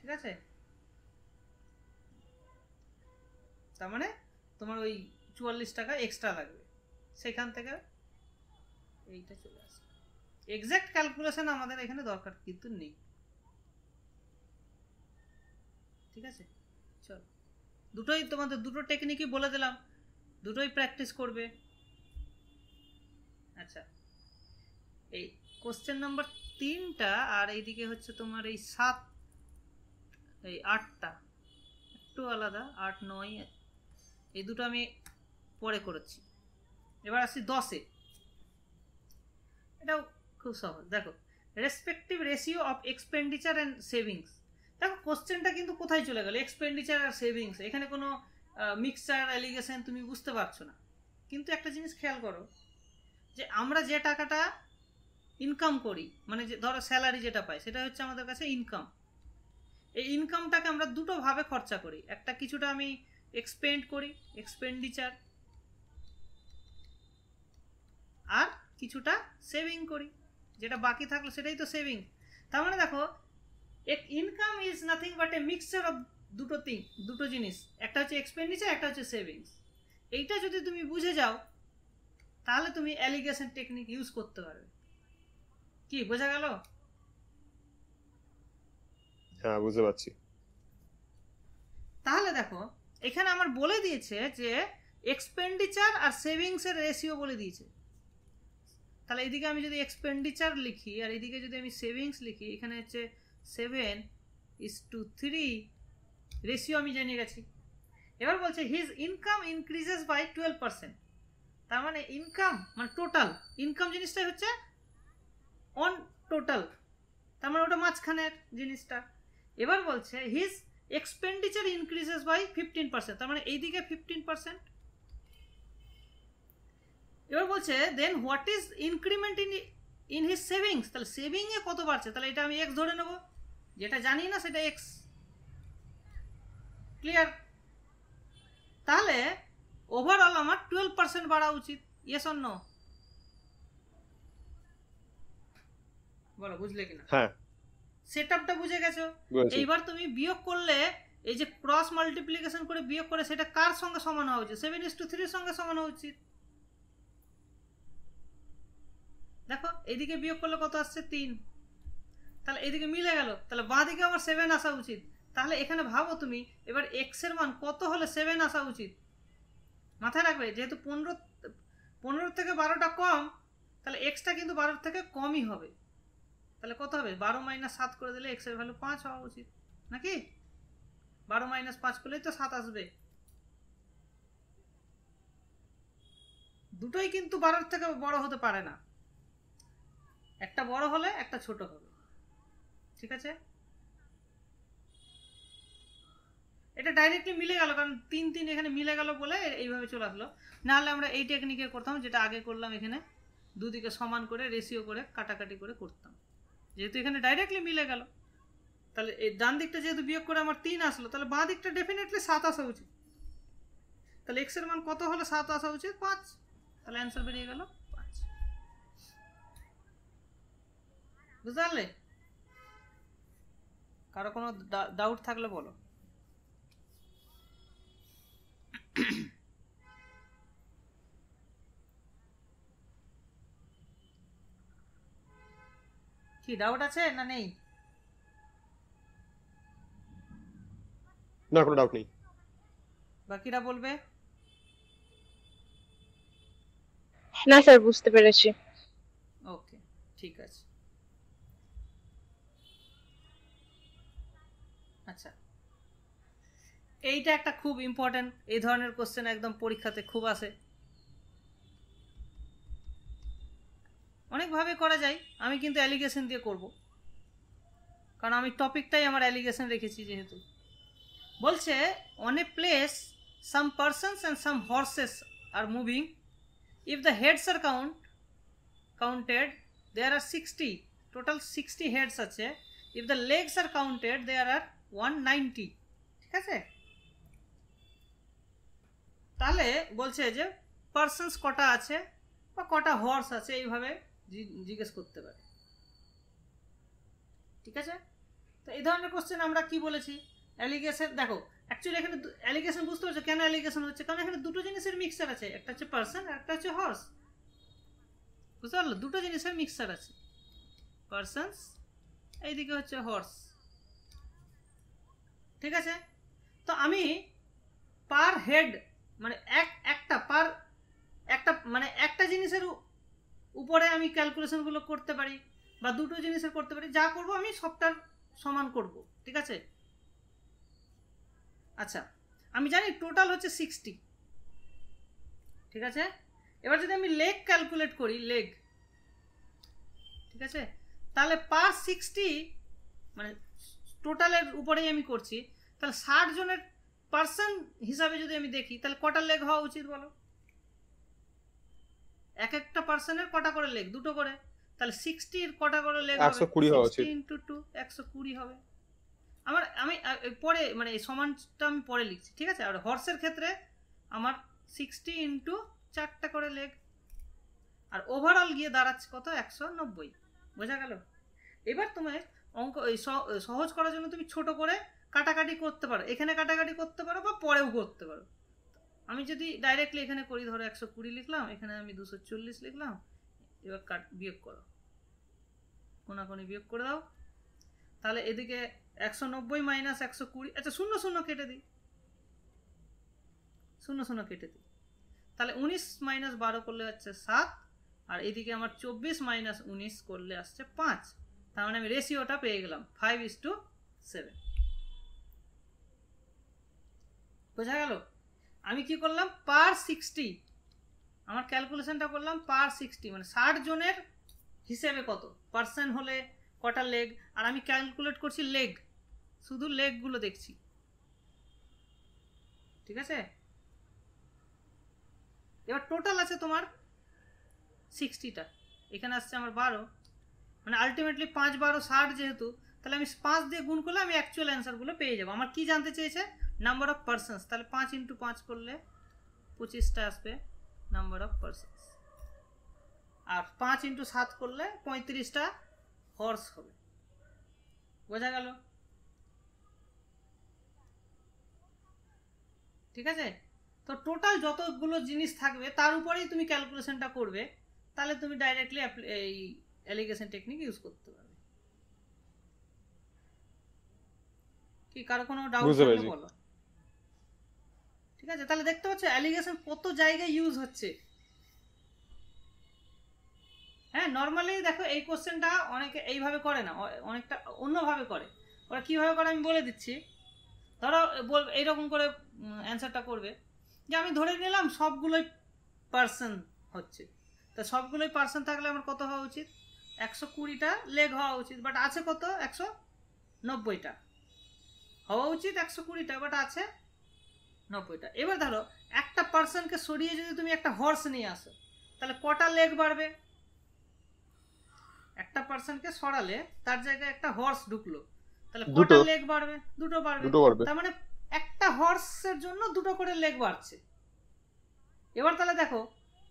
ঠিক আছে তার মানে তোমার ওই চুয়াল্লিশ টাকা এক্সট্রা লাগবে সেখান থেকে এইটা চলে আসবে এক্স্যাক্ট ক্যালকুলেশন আমাদের এখানে দরকার কিন্তু নেই ঠিক আছে চলো দুটোই তোমাদের দুটো টেকনিকই বলে দিলাম দুটোই প্র্যাকটিস করবে আচ্ছা এই কোশ্চেন নাম্বার তিনটা আর এইদিকে হচ্ছে তোমার এই সাত এই আটটা একটু আলাদা আট নয় এই দুটো আমি পরে করেছি এবার আসি দশে এটাও খুব সহজ দেখো respective ratio of expenditure and savings দেখো কোশ্চেনটা কিন্তু কোথায় চলে গেল এক্সপেন্ডিচার আর সেভিংস এখানে কোনো মিক্সচার অ্যালিগেশন তুমি বুঝতে পারছো না কিন্তু একটা জিনিস খেয়াল করো যে আমরা যে টাকাটা ইনকাম করি মানে যে ধরো স্যালারি যেটা পাই সেটা হচ্ছে আমাদের কাছে ইনকাম এই ইনকামটাকে আমরা দুটোভাবে খরচা করি একটা কিছুটা আমি এক্সপেন্ড করি এক্সপেন্ডিচার আর কিছুটা সেভিং করি যেটা বাকি থাকলো সেটাই তো সেভিং তার মানে দেখো এক income is nothing but a mixture of দুটো থিং দুটো জিনিস একটা হচ্ছে এক্সপেন্ডিচার একটা হচ্ছে সেভিংস এইটা যদি তুমি বুঝে যাও তাহলে তুমি অ্যালিগেশন টেকনিক ইউজ করতে পারবে কি বোঝা গেল হ্যাঁ বুঝতে পারছি তাহলে দেখো এখানে আমার বলে দিয়েছে যে এক্সপেন্ডিচার আর সেভিংসের রেশিও বলে দিয়েছে তাহলে এদিকে আমি যদি এক্সপেন্ডিচার লিখি আর এদিকে যদি আমি সেভিংস লিখি এখানে হচ্ছে seven is to three ratio আমি জেনে গেছি এবার বলছে his income increases by twelve percent তার মানে ইনকাম মানে টোটাল ইনকাম জিনিসটাই হচ্ছে অন টোটাল তার মানে ওটা মাঝখানের জিনিসটা এবার বলছে his expenditure increases by fifteen percent তার মানে এইদিকে ফিফটিন পার্সেন্ট এবার বলছে then what is increment in in his savings তাহলে সেভিংয়ে কত বাড়ছে তাহলে এটা আমি এক্স ধরে নেব যেটা জানি না সেটা এক্স ক্লিয়ার তাহলে ওভারঅল আমার টুয়েলভ পার্সেন্ট বাড়া উচিত ইয়েস অন্য বলো বুঝলে কিনা হ্যাঁ সেট আপটা বুঝে গেছো এইবার তুমি বিয়োগ করলে এই যে ক্রস মাল্টিপ্লিকেশন করে বিয়োগ করে সেটা কার সঙ্গে সমান হওয়া উচিত সেভেন ইস টু থ্রির সঙ্গে সমান হওয়া উচিত দেখো এদিকে বিয়োগ করলে কত আসছে তিন তাহলে এদিকে মিলে গেল তাহলে বাঁ দিকে আমার সেভেন আসা উচিত তাহলে এখানে ভাবো তুমি এবার এক্সের মান কত হলে সেভেন আসা উচিত মাথায় রাখবে যেহেতু পনেরো পনেরো থেকে বারোটা কম তাহলে এক্সটা কিন্তু বারোর থেকে কমই হবে তাহলে কত হবে বারো মাইনাস সাত করে দিলে এক্সের ভ্যালু পাঁচ হওয়া উচিত নাকি বারো মাইনাস পাঁচ করলেই তো সাত আসবে দুটোই কিন্তু বারোর থেকে বড় হতে পারে না একটা বড় হলে একটা ছোট হবে ঠিক আছে এটা ডাইরেক্টলি মিলে গেল কারণ তিন তিন এখানে মিলে গেল বলে এইভাবে চলে আসলো নাহলে আমরা এই টেকনিকে করতাম যেটা আগে করলাম এখানে দুদিকে সমান করে রেশিও করে কাটাকাটি করে করতাম যেহেতু এখানে ডাইরেক্টলি মিলে গেল তাহলে এই ডান দিকটা যেহেতু বিয়োগ করে আমার তিন আসলো তাহলে বাঁ দিকটা ডেফিনেটলি সাত আসা উচিত তাহলে এক্সের মান কত হলে সাত আসা উচিত পাঁচ তাহলে অ্যান্সার বেরিয়ে গেল পাঁচ বুঝতে পারলে কারো কোনো ডাউট থাকলে বলো কি ডাউট আছে না নেই না কোনো ডাউট নেই বাকিরা বলবে না স্যার বুঝতে পেরেছি ওকে ঠিক আছে আচ্ছা এইটা একটা খুব ইম্পর্টেন্ট এই ধরনের কোশ্চেন একদম পরীক্ষাতে খুব আসে অনেকভাবে করা যায় আমি কিন্তু অ্যালিগেশন দিয়ে করব কারণ আমি টপিকটাই আমার অ্যালিগেশন রেখেছি যেহেতু বলছে on a place some persons and some horses are moving if the heads are count counted there are sixty total sixty heads আছে if the legs are counted there are one ninety ঠিক আছে তাহলে বলছে যে persons কটা আছে বা কটা হর্স আছে এইভাবে জিজ্ঞেস করতে পারে ঠিক আছে তো এই ধরনের কোশ্চেন আমরা কি বলেছি অ্যালিগেশন দেখো অ্যাকচুয়ালি এখানে অ্যালিগেশন বুঝতে পারছো কেন অ্যালিগেশন হচ্ছে কারণ এখানে দুটো জিনিসের মিক্সার আছে একটা হচ্ছে পার্সন একটা হচ্ছে হর্স বুঝতে পারলো দুটো জিনিসের মিক্সার আছে পার্সনস এইদিকে হচ্ছে হর্স ঠিক আছে তো আমি পার হেড মানে এক একটা পার একটা মানে একটা জিনিসের উপরে আমি ক্যালকুলেশনগুলো করতে পারি বা দুটো জিনিসের করতে পারি যা করব আমি সবটার সমান করব ঠিক আছে আচ্ছা আমি জানি টোটাল হচ্ছে সিক্সটি ঠিক আছে এবার যদি আমি লেগ ক্যালকুলেট করি লেগ ঠিক আছে তাহলে পার সিক্সটি মানে টোটালের উপরেই আমি করছি তাহলে ষাট জনের পার্সেন্ট হিসাবে যদি আমি দেখি তাহলে কটা লেগ হওয়া উচিত বলো এক একটা পার্সনের কটা করে লেগ দুটো করে তাহলে সিক্সটির কটা করে লেগ একশো কুড়ি হবে ইন্টু টু একশো কুড়ি হবে আমার আমি পরে মানে এই সমানটা আমি পরে লিখছি ঠিক আছে আর হর্সের ক্ষেত্রে আমার সিক্সটি ইন্টু চারটা করে লেগ আর ওভারঅল গিয়ে দাঁড়াচ্ছে কত একশো নব্বই বোঝা গেল এবার তোমার অঙ্ক এই সহজ করার জন্য তুমি ছোট করে কাটাকাটি করতে পারো এখানে কাটাকাটি করতে পারো বা পরেও করতে পারো আমি যদি ডাইরেক্টলি এখানে করি ধরো একশো কুড়ি লিখলাম এখানে আমি দুশো চল্লিশ লিখলাম এবার কাট বিয়োগ করো কোনি বিয়োগ করে দাও তাহলে এদিকে একশো নব্বই মাইনাস একশো কুড়ি আচ্ছা শূন্য শূন্য কেটে দিই শূন্য শূন্য কেটে দিই তাহলে উনিশ মাইনাস বারো করলে হচ্ছে সাত আর এদিকে আমার চব্বিশ মাইনাস উনিশ করলে আসছে পাঁচ তার মানে আমি রেশিওটা পেয়ে গেলাম ফাইভ ইস টু সেভেন বোঝা গেল আমি কি করলাম পার সিক্সটি আমার ক্যালকুলেশনটা করলাম পার সিক্সটি মানে ষাট জনের হিসেবে কত পার্সেন হলে কটা লেগ আর আমি ক্যালকুলেট করছি লেগ শুধু লেগগুলো দেখছি ঠিক আছে এবার টোটাল আছে তোমার সিক্সটিটা এখানে আসছে আমার বারো মানে আলটিমেটলি পাঁচ বারো ষাট যেহেতু তাহলে আমি পাঁচ দিয়ে গুণ করলে আমি অ্যাকচুয়াল অ্যান্সারগুলো পেয়ে যাবো আমার কি জানতে চেয়েছে নাম্বার অফ পার্সনস তাহলে পাঁচ ইন্টু পাঁচ করলে পঁচিশটা আসবে নাম্বার অফ পার্সনস আর পাঁচ ইন্টু সাত করলে পঁয়ত্রিশটা হর্স হবে বোঝা গেল ঠিক আছে তো টোটাল যতগুলো জিনিস থাকবে তার উপরেই তুমি ক্যালকুলেশনটা করবে তাহলে তুমি ডাইরেক্টলি এই অ্যালিগেশন টেকনিক ইউজ করতে পারবে কি কারো কোনো ডাউট বলো ঠিক আছে তাহলে দেখতে পাচ্ছ অ্যালিগেশন কত জায়গায় ইউজ হচ্ছে হ্যাঁ নর্মালি দেখো এই কোশ্চেনটা অনেকে এইভাবে করে না অনেকটা অন্যভাবে করে ওরা কীভাবে করে আমি বলে দিচ্ছি ধরো বল এইরকম করে অ্যান্সারটা করবে যে আমি ধরে নিলাম সবগুলোই পার্সন হচ্ছে তা সবগুলোই পার্সন থাকলে আমার কত হওয়া উচিত একশো কুড়িটা লেগ হওয়া উচিত বাট আছে কত একশো নব্বইটা হওয়া উচিত একশো কুড়িটা বাট আছে নব্বইটা এবার ধরো একটা পার্সনকে সরিয়ে যদি তুমি একটা হর্স নিয়ে আসো তাহলে কটা লেগ বাড়বে একটা পার্সনকে সরালে তার জায়গায় একটা হর্স ঢুকলো তাহলে কটা লেগ বাড়বে দুটো বাড়বে তার মানে একটা হর্সের জন্য দুটো করে লেগ বাড়ছে এবার তাহলে দেখো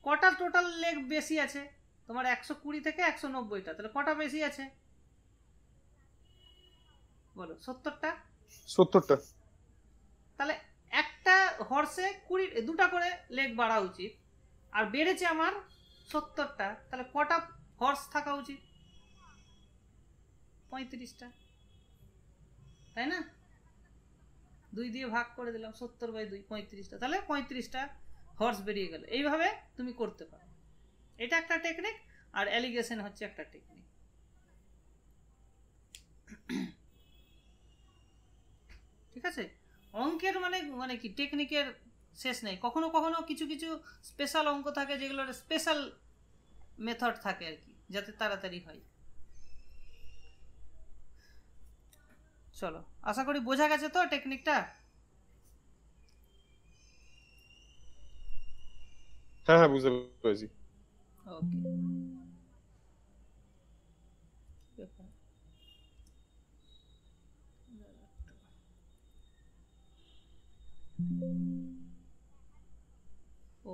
কটা টোটাল লেগ বেশি আছে তোমার একশো কুড়ি থেকে একশো নব্বইটা তাহলে কটা বেশি আছে বলো সত্তরটা সত্তরটা তাহলে একটা হর্সে কুড়ি দুটা করে লেগ বাড়া উচিত আর বেড়েছে আমার সত্তরটা তাহলে কটা হর্স থাকা উচিত পঁয়ত্রিশটা তাই না দুই দিয়ে ভাগ করে দিলাম সত্তর বাই দুই পঁয়ত্রিশটা তাহলে পঁয়ত্রিশটা হর্স বেরিয়ে গেল এইভাবে তুমি করতে পারো এটা একটা টেকনিক আর অ্যালিগেশন হচ্ছে একটা টেকনিক ঠিক আছে অঙ্কের মানে মানে কি টেকনিকের শেষ নেই কখনো কখনো কিছু কিছু স্পেশাল অঙ্ক থাকে যেগুলোর স্পেশাল মেথড থাকে আর কি যাতে তাড়াতাড়ি হয় চলো আশা করি বোঝা গেছে তো টেকনিকটা হ্যাঁ হ্যাঁ বুঝতে পেরেছি ওকে ओ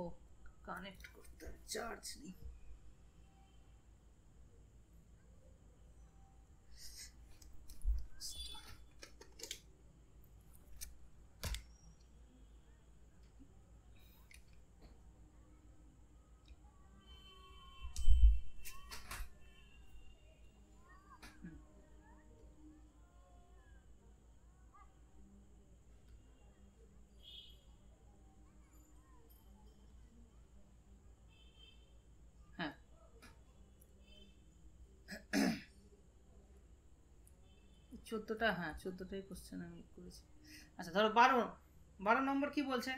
কানেক্ট করতে চার্জ নেই চোদ্দোটা হ্যাঁ চোদ্দোটাই কোশ্চেন আমি করেছি আচ্ছা ধরো বারো বারো নম্বর কি বলছে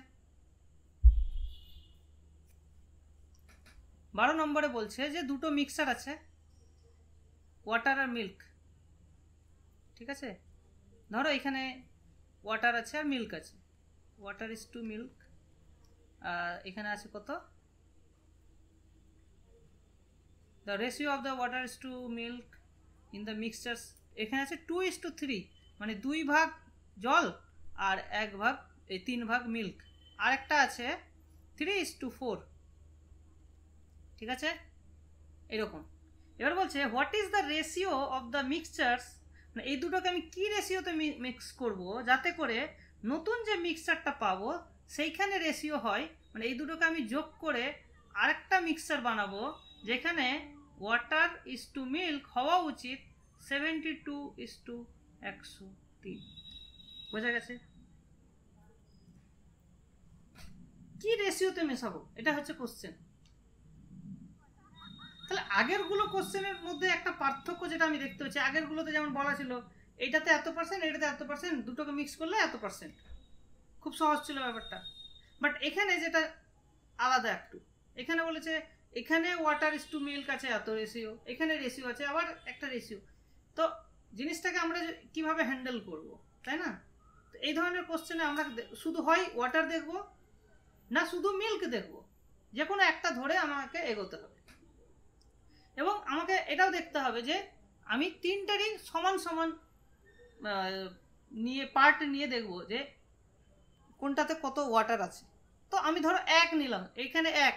বারো নম্বরে বলছে যে দুটো মিক্সার আছে ওয়াটার আর মিল্ক ঠিক আছে ধরো এখানে ওয়াটার আছে আর মিল্ক আছে ওয়াটার ইজ টু মিল্ক আর এখানে আছে কত the ratio of the water is to milk in the mixtures এখানে আছে টু ইস টু থ্রি মানে দুই ভাগ জল আর এক ভাগ এই তিন ভাগ মিল্ক আরেকটা আছে থ্রি ইস টু ফোর ঠিক আছে এরকম এবার বলছে what is the ratio of the mixtures মানে এই দুটোকে আমি কী রেশিওতে মিক্স করব যাতে করে নতুন যে মিক্সচারটা পাবো সেইখানে রেশিও হয় মানে এই দুটোকে আমি যোগ করে আরেকটা মিক্সচার বানাবো যেখানে ওয়াটার ইজ টু মিল্ক হওয়া উচিত সেভেন্টি টু ইস টু একশো তিন বোঝা গেছে কি রেশিওতে মেশাবো এটা হচ্ছে কোশ্চেন তাহলে আগেরগুলো কোশ্চেনের মধ্যে একটা পার্থক্য যেটা আমি দেখতে পাচ্ছি আগেরগুলোতে যেমন বলা ছিল এটাতে এত পার্সেন্ট এটাতে এত পার্সেন্ট দুটোকে মিক্স করলে এত পার্সেন্ট খুব সহজ ছিল ব্যাপারটা বাট এখানে যেটা আলাদা একটু এখানে বলেছে এখানে ওয়াটার ইস টু মিল্ক আছে এত রেশিও এখানে রেশিও আছে আবার একটা রেশিও তো জিনিসটাকে আমরা কিভাবে হ্যান্ডেল করব তাই না তো এই ধরনের কোশ্চেনে আমরা শুধু হয় ওয়াটার দেখব না শুধু মিল্ক দেখব যে কোনো একটা ধরে আমাকে এগোতে হবে এবং আমাকে এটাও দেখতে হবে যে আমি তিনটারই সমান সমান নিয়ে পার্ট নিয়ে দেখব যে কোনটাতে কত ওয়াটার আছে তো আমি ধরো এক নিলাম এইখানে এক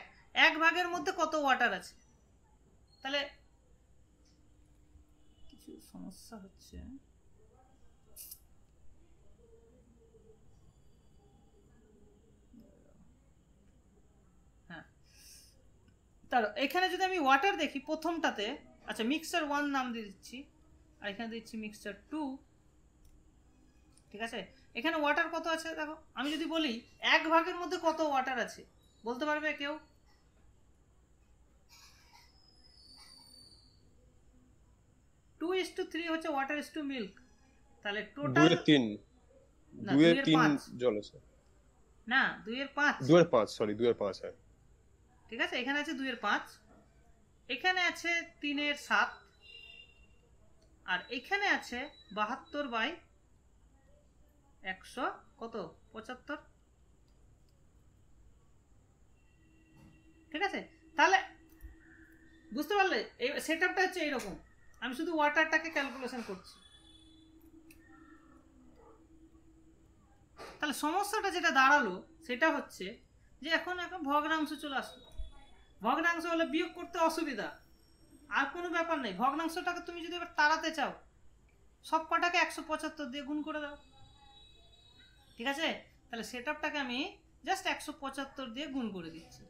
এক ভাগের মধ্যে কত ওয়াটার আছে তাহলে সমস্যা হচ্ছে eh? হ্যাঁ এখানে যদি আমি ওয়াটার দেখি প্রথমটাতে আচ্ছা মিক্সার ওয়ান নাম দিয়ে দিচ্ছি আর এখানে দিচ্ছি মিক্সার টু ঠিক আছে এখানে ওয়াটার কত আছে দেখো আমি যদি বলি এক ভাগের মধ্যে কত ওয়াটার আছে বলতে পারবে কেউ টু ইস টু থ্রি হচ্ছে ওয়াটার ইস টু মিল্ক তাহলে টোটাল তিন দুয়ের তিন জল আছে না দুয়ের পাঁচ দুয়ের পাঁচ সরি দুয়ের পাঁচ হ্যাঁ ঠিক আছে এখানে আছে দুয়ের পাঁচ এখানে আছে তিনের সাত আর এখানে আছে বাহাত্তর বাই একশো কত পঁচাত্তর ঠিক আছে তাহলে বুঝতে পারলে সেট আপটা হচ্ছে এইরকম আমি শুধু ওয়াটারটাকে ক্যালকুলেশন করছি তাহলে সমস্যাটা যেটা দাঁড়ালো সেটা হচ্ছে যে এখন এখন ভগ্নাংশ চলে আসলো ভগ্নাংশ হলে বিয়োগ করতে অসুবিধা আর কোনো ব্যাপার নেই ভগ্নাংশটাকে তুমি যদি এবার তাড়াতে চাও সব কটাকে একশো পঁচাত্তর দিয়ে গুণ করে দাও ঠিক আছে তাহলে সেট আপটাকে আমি জাস্ট একশো পঁচাত্তর দিয়ে গুণ করে দিচ্ছি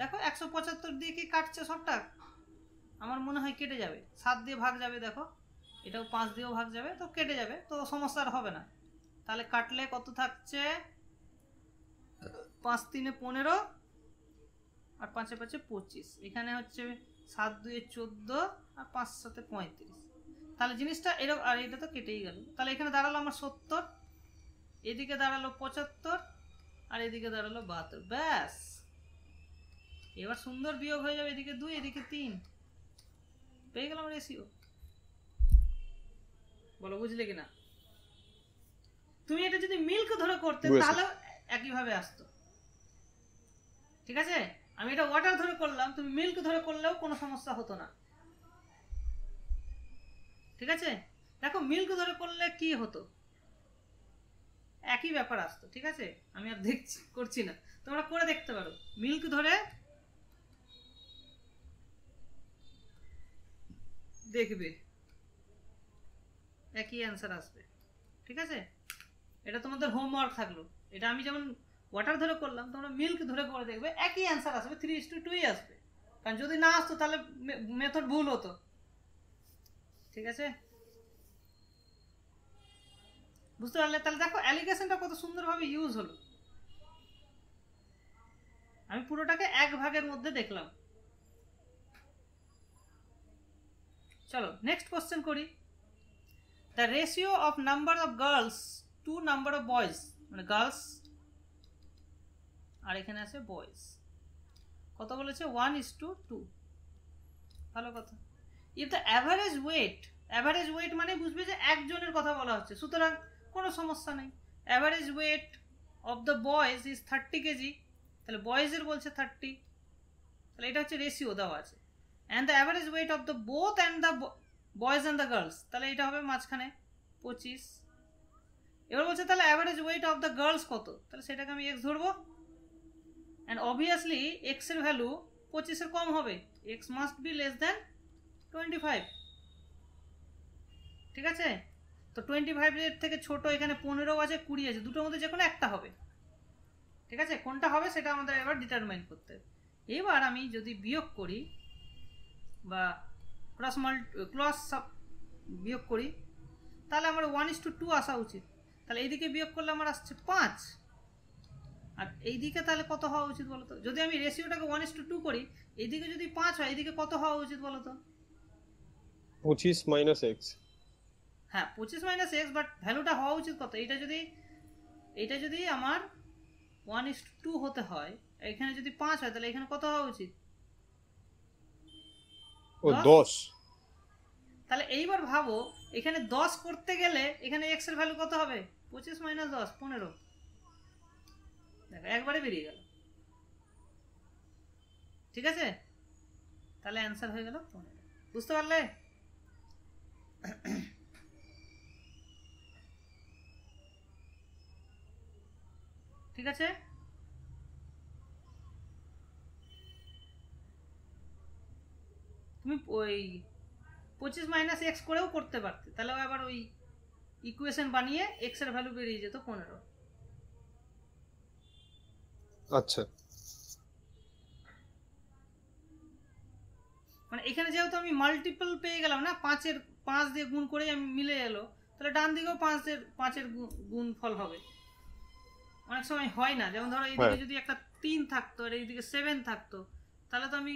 দেখো একশো পঁচাত্তর দিয়ে কি কাটছে সবটা আমার মনে হয় কেটে যাবে সাত দিয়ে ভাগ যাবে দেখো এটাও পাঁচ দিয়েও ভাগ যাবে তো কেটে যাবে তো সমস্যা আর হবে না তাহলে কাটলে কত থাকছে পাঁচ তিনে পনেরো আর পাঁচে পাঁচে পঁচিশ এখানে হচ্ছে সাত দুয়ে চোদ্দো আর পাঁচ সাথে পঁয়ত্রিশ তাহলে জিনিসটা এরকম আর এটা তো কেটেই গেল তাহলে এখানে দাঁড়ালো আমার সত্তর এদিকে দাঁড়ালো পঁচাত্তর আর এদিকে দাঁড়ালো বাহাত্তর ব্যাস এবার সুন্দর বিয়োগ হয়ে যাবে এদিকে দুই এদিকে তিন পেয়ে গেলাম রেশিও বলো বুঝলে কিনা তুমি এটা যদি মিল্ক ধরে করতে তাহলে একইভাবে আসতো ঠিক আছে আমি এটা ওয়াটার ধরে করলাম তুমি মিল্ক ধরে করলেও কোনো সমস্যা হতো না ঠিক আছে দেখো মিল্ক ধরে করলে কি হতো একই ব্যাপার আসতো ঠিক আছে আমি আর দেখছি করছি না তোমরা করে দেখতে পারো মিল্ক ধরে দেখবে একই অ্যান্সার আসবে ঠিক আছে এটা তোমাদের হোমওয়ার্ক থাকলো এটা আমি যেমন ওয়াটার ধরে করলাম তোমরা মিল্ক ধরে করে দেখবে একই অ্যান্সার আসবে থ্রি ইস টু টুই আসবে কারণ যদি না আসতো তাহলে মেথড ভুল হতো ঠিক আছে বুঝতে পারলে তাহলে দেখো অ্যালিগেশনটা কত সুন্দরভাবে ইউজ হলো আমি পুরোটাকে এক ভাগের মধ্যে দেখলাম চলো নেক্সট কোশ্চেন করি the ratio of number of girls to number of boys মানে গার্লস আর এখানে আছে বয়েজ কত বলেছে ওয়ান ইস টু টু ভালো কথা if the average weight average weight মানে বুঝবে যে একজনের কথা বলা হচ্ছে সুতরাং কোনো সমস্যা নেই average weight of the boys is thirty KG তাহলে বয়েজের বলছে থার্টি তাহলে এটা হচ্ছে রেশিও দেওয়া আছে and the average weight of the both and the boys and the girls তাহলে এটা হবে মাঝখানে পঁচিশ এবার বলছে তাহলে average weight of the girls কত তাহলে সেটাকে আমি এক্স ধরবো অ্যান্ড অবভিয়াসলি এক্সের ভ্যালু পঁচিশের কম হবে x must be less than twenty five ঠিক আছে তো টোয়েন্টি ফাইভের থেকে ছোট এখানে পনেরো আছে কুড়ি আছে দুটোর মধ্যে যে কোনো একটা হবে ঠিক আছে কোনটা হবে সেটা আমাদের এবার ডিটারমাইন করতে এবার আমি যদি বিয়োগ করি বা ক্রস মাল ক্লস সব বিয়োগ করি তাহলে আমার ওয়ান ইস টু টু আসা উচিত তাহলে এইদিকে বিয়োগ করলে আমার আসছে পাঁচ আর এইদিকে তাহলে কত হওয়া উচিত বলতো যদি আমি রেশিওটাকে ওয়ান ইস টু টু করি এইদিকে যদি পাঁচ হয় এইদিকে কত হওয়া উচিত বলতো পঁচিশ মাইনাস এক্স হ্যাঁ পঁচিশ মাইনাস এক্স বাট ভ্যালুটা হওয়া উচিত কত এটা যদি এটা যদি আমার ওয়ান ইস টু হতে হয় এখানে যদি পাঁচ হয় তাহলে এখানে কত হওয়া উচিত দশ তাহলে এইবার ভাবো এখানে দশ করতে গেলে এখানে এক্স এর ভ্যালু কত হবে পঁচিশ মাইনাস দশ পনেরো দেখো একবারে বেরিয়ে গেল ঠিক আছে তাহলে অ্যান্সার হয়ে গেল পনেরো বুঝতে পারলে ঠিক আছে তুমি ওই পঁচিশ মাইনাস এক্স করেও করতে পারতে তাহলে আবার ওই ইকুয়েশন বানিয়ে এক্স এর ভ্যালু বেরিয়ে যেত পনেরো আচ্ছা মানে এখানে যেহেতু আমি মাল্টিপল পেয়ে গেলাম না পাঁচের পাঁচ দিয়ে গুণ করে আমি মিলে এলো তাহলে ডান দিকেও পাঁচের পাঁচের গুণ ফল হবে অনেক সময় হয় না যেমন ধরো এইদিকে যদি একটা তিন থাকতো আর এইদিকে সেভেন থাকতো তাহলে তো আমি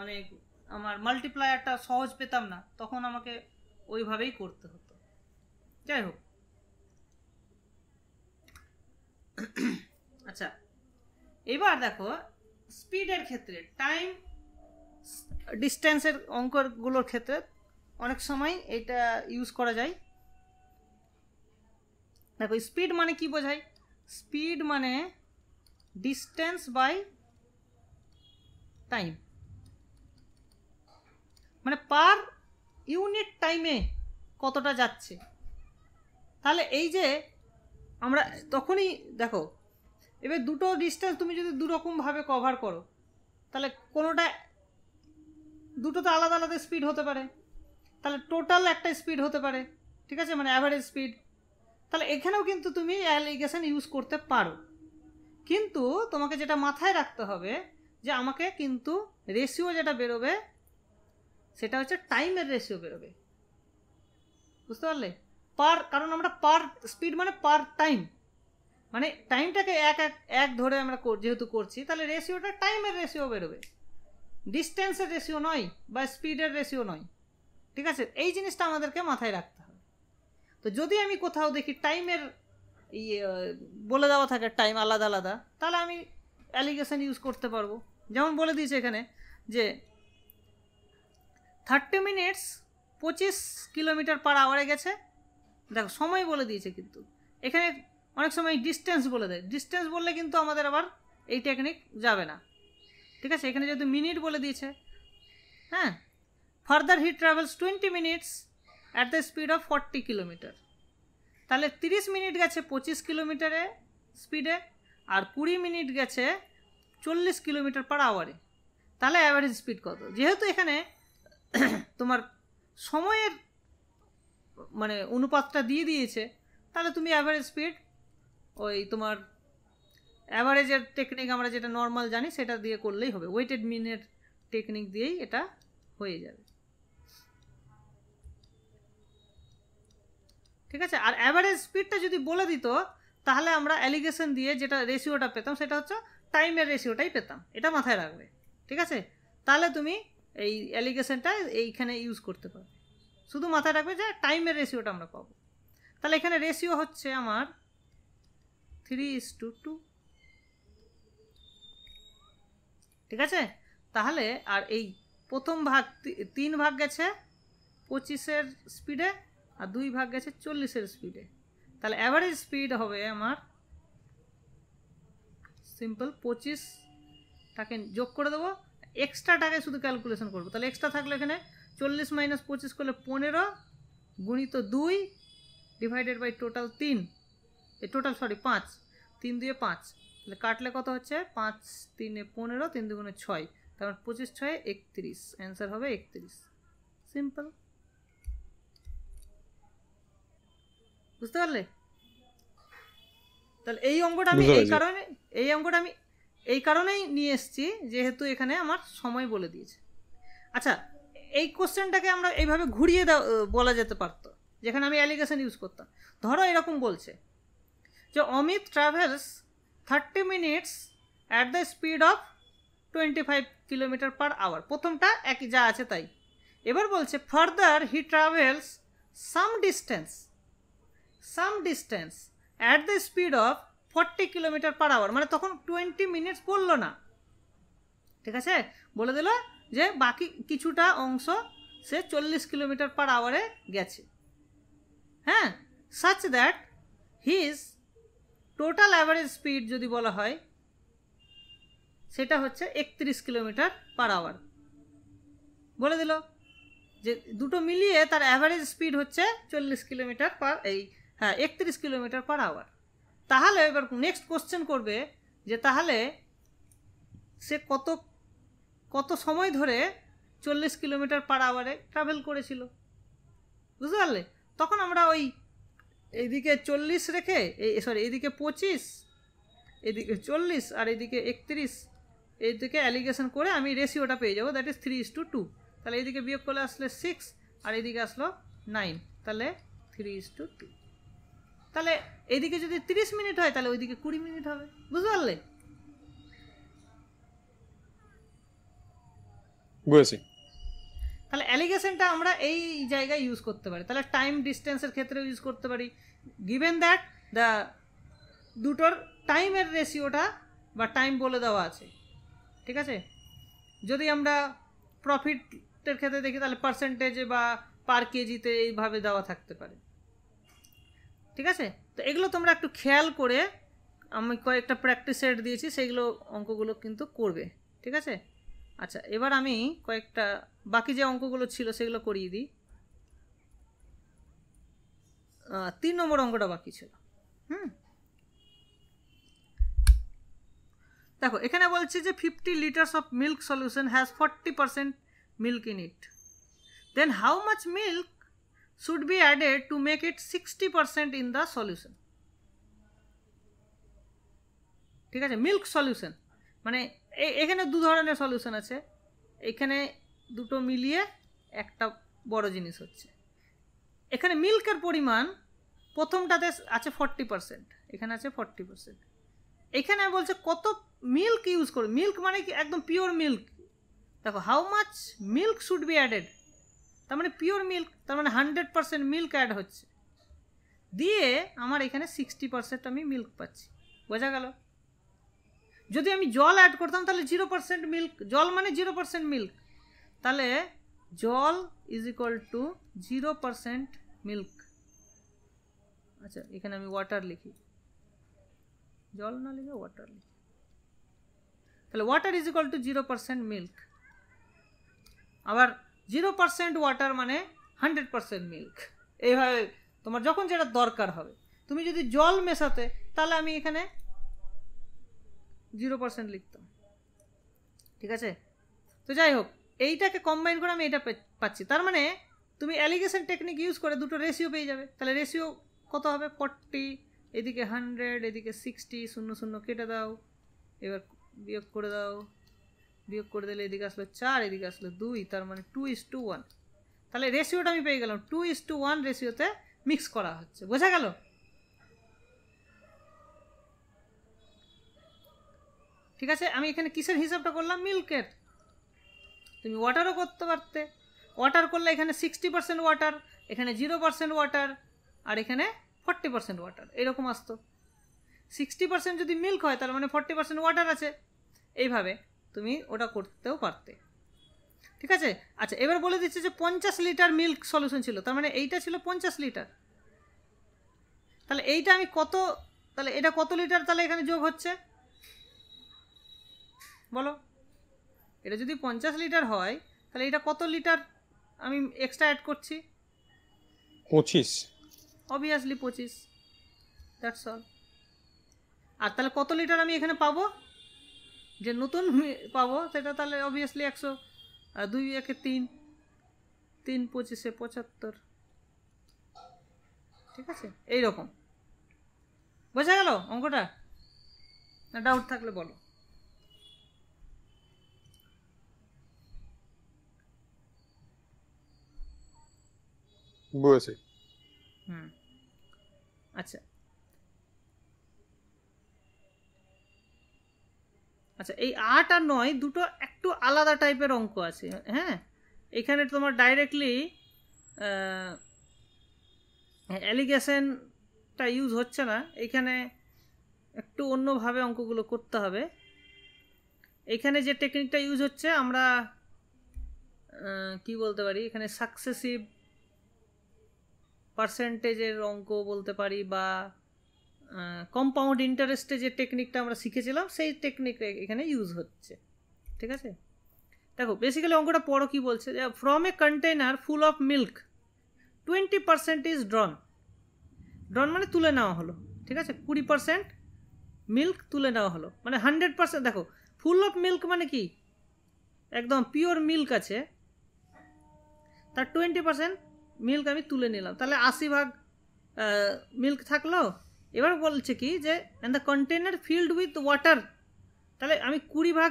মানে আমার মাল্টিপ্লায়ারটা সহজ পেতাম না তখন আমাকে ওইভাবেই করতে হতো যাই হোক আচ্ছা এবার দেখো স্পিডের ক্ষেত্রে টাইম ডিস্টেন্সের অঙ্কগুলোর ক্ষেত্রে অনেক সময় এটা ইউজ করা যায় দেখো স্পিড মানে কি বোঝায় স্পিড মানে ডিস্টেন্স বাই টাইম মানে পার ইউনিট টাইমে কতটা যাচ্ছে তাহলে এই যে আমরা তখনই দেখো এবার দুটো ডিস্টেন্স তুমি যদি দুরকমভাবে কভার করো তাহলে কোনোটা দুটো তো আলাদা আলাদা স্পিড হতে পারে তাহলে টোটাল একটা স্পিড হতে পারে ঠিক আছে মানে অ্যাভারেজ স্পিড তাহলে এখানেও কিন্তু তুমি অ্যালিগেশন ইউজ করতে পারো কিন্তু তোমাকে যেটা মাথায় রাখতে হবে যে আমাকে কিন্তু রেশিও যেটা বেরোবে সেটা হচ্ছে টাইমের রেশিও বেরোবে বুঝতে পারলে পার কারণ আমরা পার স্পিড মানে পার টাইম মানে টাইমটাকে এক এক এক ধরে আমরা যেহেতু করছি তাহলে রেশিওটা টাইমের রেশিও বেরোবে ডিস্টেন্সের রেশিও নয় বা স্পিডের রেশিও নয় ঠিক আছে এই জিনিসটা আমাদেরকে মাথায় রাখতে হবে তো যদি আমি কোথাও দেখি টাইমের ইয়ে বলে দেওয়া থাকে টাইম আলাদা আলাদা তাহলে আমি অ্যালিগেশন ইউজ করতে পারবো যেমন বলে দিয়েছে এখানে যে থার্টি মিনিটস পঁচিশ কিলোমিটার পার আওয়ারে গেছে দেখো সময় বলে দিয়েছে কিন্তু এখানে অনেক সময় ডিস্টেন্স বলে দেয় ডিস্টেন্স বললে কিন্তু আমাদের আবার এই টেকনিক যাবে না ঠিক আছে এখানে যেহেতু মিনিট বলে দিয়েছে হ্যাঁ further he travels twenty minutes at the speed of forty kilometre তাহলে তিরিশ মিনিট গেছে পঁচিশ কিলোমিটারে স্পিডে আর কুড়ি মিনিট গেছে চল্লিশ কিলোমিটার পার আওয়ারে তাহলে অ্যাভারেজ স্পিড কত যেহেতু এখানে তোমার সময়ের মানে অনুপাতটা দিয়ে দিয়েছে তাহলে তুমি অ্যাভারেজ স্পিড ওই তোমার অ্যাভারেজের টেকনিক আমরা যেটা নর্মাল জানি সেটা দিয়ে করলেই হবে ওয়েটেড মিনের টেকনিক দিয়েই এটা হয়ে যাবে ঠিক আছে আর অ্যাভারেজ স্পিডটা যদি বলে দিত তাহলে আমরা অ্যালিগেশন দিয়ে যেটা রেশিওটা পেতাম সেটা হচ্ছে টাইমের রেশিওটাই পেতাম এটা মাথায় রাখবে ঠিক আছে তাহলে তুমি এই অ্যালিগেশনটা এইখানে ইউজ করতে পারবে শুধু মাথায় রাখবে যে টাইমের রেশিওটা আমরা পাবো তাহলে এখানে রেশিও হচ্ছে আমার থ্রি ইস টু টু ঠিক আছে তাহলে আর এই প্রথম ভাগ তিন ভাগ গেছে পঁচিশের স্পিডে আর দুই ভাগ গেছে চল্লিশের স্পিডে তাহলে অ্যাভারেজ স্পিড হবে আমার সিম্পল পঁচিশটাকে যোগ করে দেবো এক্সট্রা টাকায় শুধু ক্যালকুলেশন করবো তাহলে এক্সট্রা থাকলে এখানে চল্লিশ মাইনাস পঁচিশ করলে পনেরো গুণিত দুই ডিভাইডেড বাই টোটাল তিন এই টোটাল সরি পাঁচ তিন দুয়ে পাঁচ তাহলে কাটলে কত হচ্ছে পাঁচ তিনে পনেরো তিন দুগুণে ছয় তারপর মানে পঁচিশ ছয় একত্রিশ অ্যান্সার হবে একত্রিশ সিম্পল বুঝতে পারলে তাহলে এই অঙ্কটা আমি এই কারণে এই অঙ্কটা আমি এই কারণেই নিয়ে এসছি যেহেতু এখানে আমার সময় বলে দিয়েছে আচ্ছা এই কোশ্চেনটাকে আমরা এইভাবে ঘুরিয়ে বলা যেতে পারতো যেখানে আমি অ্যালিগেশন ইউজ করতাম ধরো এরকম বলছে যে Amit travels thirty minutes at the speed of twenty five kilometre per hour প্রথমটা একই যা আছে তাই এবার বলছে further he travels some distance some distance at the speed of forty kilometre per hour মানে তখন টোয়েন্টি মিনিটস পড়লো না ঠিক আছে বলে দিল যে বাকি কিছুটা অংশ সে চল্লিশ কিলোমিটার পার আওয়ারে গেছে হ্যাঁ such that his total average speed যদি বলা হয় সেটা হচ্ছে একত্রিশ কিলোমিটার পার আওয়ার বলে দিল যে দুটো মিলিয়ে তার অ্যাভারেজ স্পিড হচ্ছে চল্লিশ কিলোমিটার পার এই হ্যাঁ একত্রিশ কিলোমিটার পার আওয়ার তাহলে এবার নেক্সট কোশ্চেন করবে যে তাহলে সে কত কত সময় ধরে চল্লিশ কিলোমিটার পার আওয়ারে ট্রাভেল করেছিল বুঝতে পারলে তখন আমরা ওই এইদিকে চল্লিশ রেখে এই সরি এইদিকে পঁচিশ এদিকে চল্লিশ আর এদিকে একত্রিশ এইদিকে অ্যালিগেশন করে আমি রেশিওটা পেয়ে যাবো that is three is to two তাহলে এদিকে বিয়োগ করলে আসলে সিক্স আর এদিকে আসলো নাইন তাহলে থ্রি ইস টু টু তাহলে এদিকে যদি তিরিশ মিনিট হয় তাহলে ওইদিকে কুড়ি মিনিট হবে বুঝতে পারলে বুঝেছি তাহলে অ্যালিগেশনটা আমরা এই জায়গায় ইউজ করতে পারি তাহলে টাইম ডিস্টেন্সের ক্ষেত্রে ইউজ করতে পারি গিভেন দ্যাট দ্য দুটোর টাইমের রেশিওটা বা টাইম বলে দেওয়া আছে ঠিক আছে যদি আমরা প্রফিটের ক্ষেত্রে দেখি তাহলে পার্সেন্টেজে বা পার কেজিতে এইভাবে দেওয়া থাকতে পারে ঠিক আছে তো এগুলো তোমরা একটু খেয়াল করে আমি কয়েকটা প্র্যাকটিস সেট দিয়েছি সেইগুলো অঙ্কগুলো কিন্তু করবে ঠিক আছে আচ্ছা এবার আমি কয়েকটা বাকি যে অঙ্কগুলো ছিল সেগুলো করিয়ে দিই তিন নম্বর অঙ্কটা বাকি ছিল হুম দেখো এখানে বলছি যে fifty litres of milk solution has forty percent milk in it then how much milk should be added to make it 60% in the solution. ঠিক আছে মিল্ক সলিউশন মানে এখানে দু ধরনের সলিউশন আছে এখানে দুটো মিলিয়ে একটা বড় জিনিস হচ্ছে এখানে মিল্কের পরিমাণ প্রথমটাতে আছে ফর্টি পারসেন্ট এখানে আছে ফর্টি পারসেন্ট এখানে বলছে কত মিল্ক ইউজ করবে মিল্ক মানে কি একদম পিওর মিল্ক দেখো how much milk should be added তার মানে পিওর মিল্ক তার মানে হান্ড্রেড পারসেন্ট মিল্ক অ্যাড হচ্ছে দিয়ে আমার এখানে সিক্সটি পারসেন্ট আমি মিল্ক পাচ্ছি বোঝা গেল যদি আমি জল অ্যাড করতাম তাহলে জিরো পারসেন্ট মিল্ক জল মানে জিরো পারসেন্ট মিল্ক তাহলে জল is equal to zero percent milk আচ্ছা এখানে আমি ওয়াটার লিখি জল না লিখে ওয়াটার লিখি তাহলে water is equal to zero percent milk আবার জিরো পার্সেন্ট ওয়াটার মানে হান্ড্রেড পার্সেন্ট মিল্ক এইভাবে তোমার যখন যেটা দরকার হবে তুমি যদি জল মেশাতে তাহলে আমি এখানে জিরো পার্সেন্ট লিখতাম ঠিক আছে তো যাই হোক এইটাকে কম্বাইন করে আমি এটা পাচ্ছি তার মানে তুমি অ্যালিগেশন টেকনিক ইউজ করে দুটো রেশিও পেয়ে যাবে তাহলে রেশিও কত হবে ফর্টি এদিকে হান্ড্রেড এদিকে সিক্সটি শূন্য শূন্য কেটে দাও এবার বিয়োগ করে দাও বিয়োগ করে দিলে এদিকে আসলো চার এদিকে আসলো দুই তার মানে টু ইস টু ওয়ান তাহলে রেশিওটা আমি পেয়ে গেলাম টু ইস টু ওয়ান রেশিওতে মিক্স করা হচ্ছে বোঝা গেল ঠিক আছে আমি এখানে কিসের হিসাবটা করলাম মিল্কের তুমি ওয়াটারও করতে পারতে ওয়াটার করলে এখানে সিক্সটি পার্সেন্ট ওয়াটার এখানে জিরো পার্সেন্ট ওয়াটার আর এখানে ফর্টি পার্সেন্ট ওয়াটার এরকম আসতো সিক্সটি পার্সেন্ট যদি মিল্ক হয় তার মানে ফর্টি পার্সেন্ট ওয়াটার আছে এইভাবে তুমি ওটা করতেও পারতে ঠিক আছে আচ্ছা এবার বলে দিচ্ছে যে পঞ্চাশ লিটার মিল্ক সলিউশন ছিল তার মানে এইটা ছিল পঞ্চাশ লিটার তাহলে এইটা আমি কত তাহলে এটা কত লিটার তাহলে এখানে যোগ হচ্ছে বলো এটা যদি পঞ্চাশ লিটার হয় তাহলে এটা কত লিটার আমি এক্সট্রা অ্যাড করছি পঁচিশ অবভিয়াসলি পঁচিশ দ্যাটস অল আর তাহলে কত লিটার আমি এখানে পাবো যে নতুন পাবো সেটা তাহলে অবভিয়াসলি একশো আর দুই একে তিন তিন পঁচিশে পঁচাত্তর ঠিক আছে এই রকম বোঝা গেল অঙ্কটা না ডাউট থাকলে বলো বুঝেছি হুম আচ্ছা আচ্ছা এই আট আর নয় দুটো একটু আলাদা টাইপের অঙ্ক আছে হ্যাঁ এখানে তোমার ডাইরেক্টলি অ্যালিগেশনটা ইউজ হচ্ছে না এখানে একটু অন্যভাবে অঙ্কগুলো করতে হবে এখানে যে টেকনিকটা ইউজ হচ্ছে আমরা কি বলতে পারি এখানে সাকসেসিভ পার্সেন্টেজের অঙ্ক বলতে পারি বা কম্পাউন্ড ইন্টারেস্টে যে টেকনিকটা আমরা শিখেছিলাম সেই টেকনিক এখানে ইউজ হচ্ছে ঠিক আছে দেখো বেসিক্যালি অঙ্কটা পড়ো কী বলছে যে from a container full of milk twenty percent is drawn drawn মানে তুলে নেওয়া হলো ঠিক আছে কুড়ি পার্সেন্ট মিল্ক তুলে নেওয়া হলো মানে হান্ড্রেড পার্সেন্ট দেখো ফুল অফ মিল্ক মানে কি একদম পিওর মিল্ক আছে তার টোয়েন্টি পার্সেন্ট মিল্ক আমি তুলে নিলাম তাহলে আশি ভাগ মিল্ক থাকলো এবার বলছে কি যে and the container filled with water তাহলে আমি কুড়ি ভাগ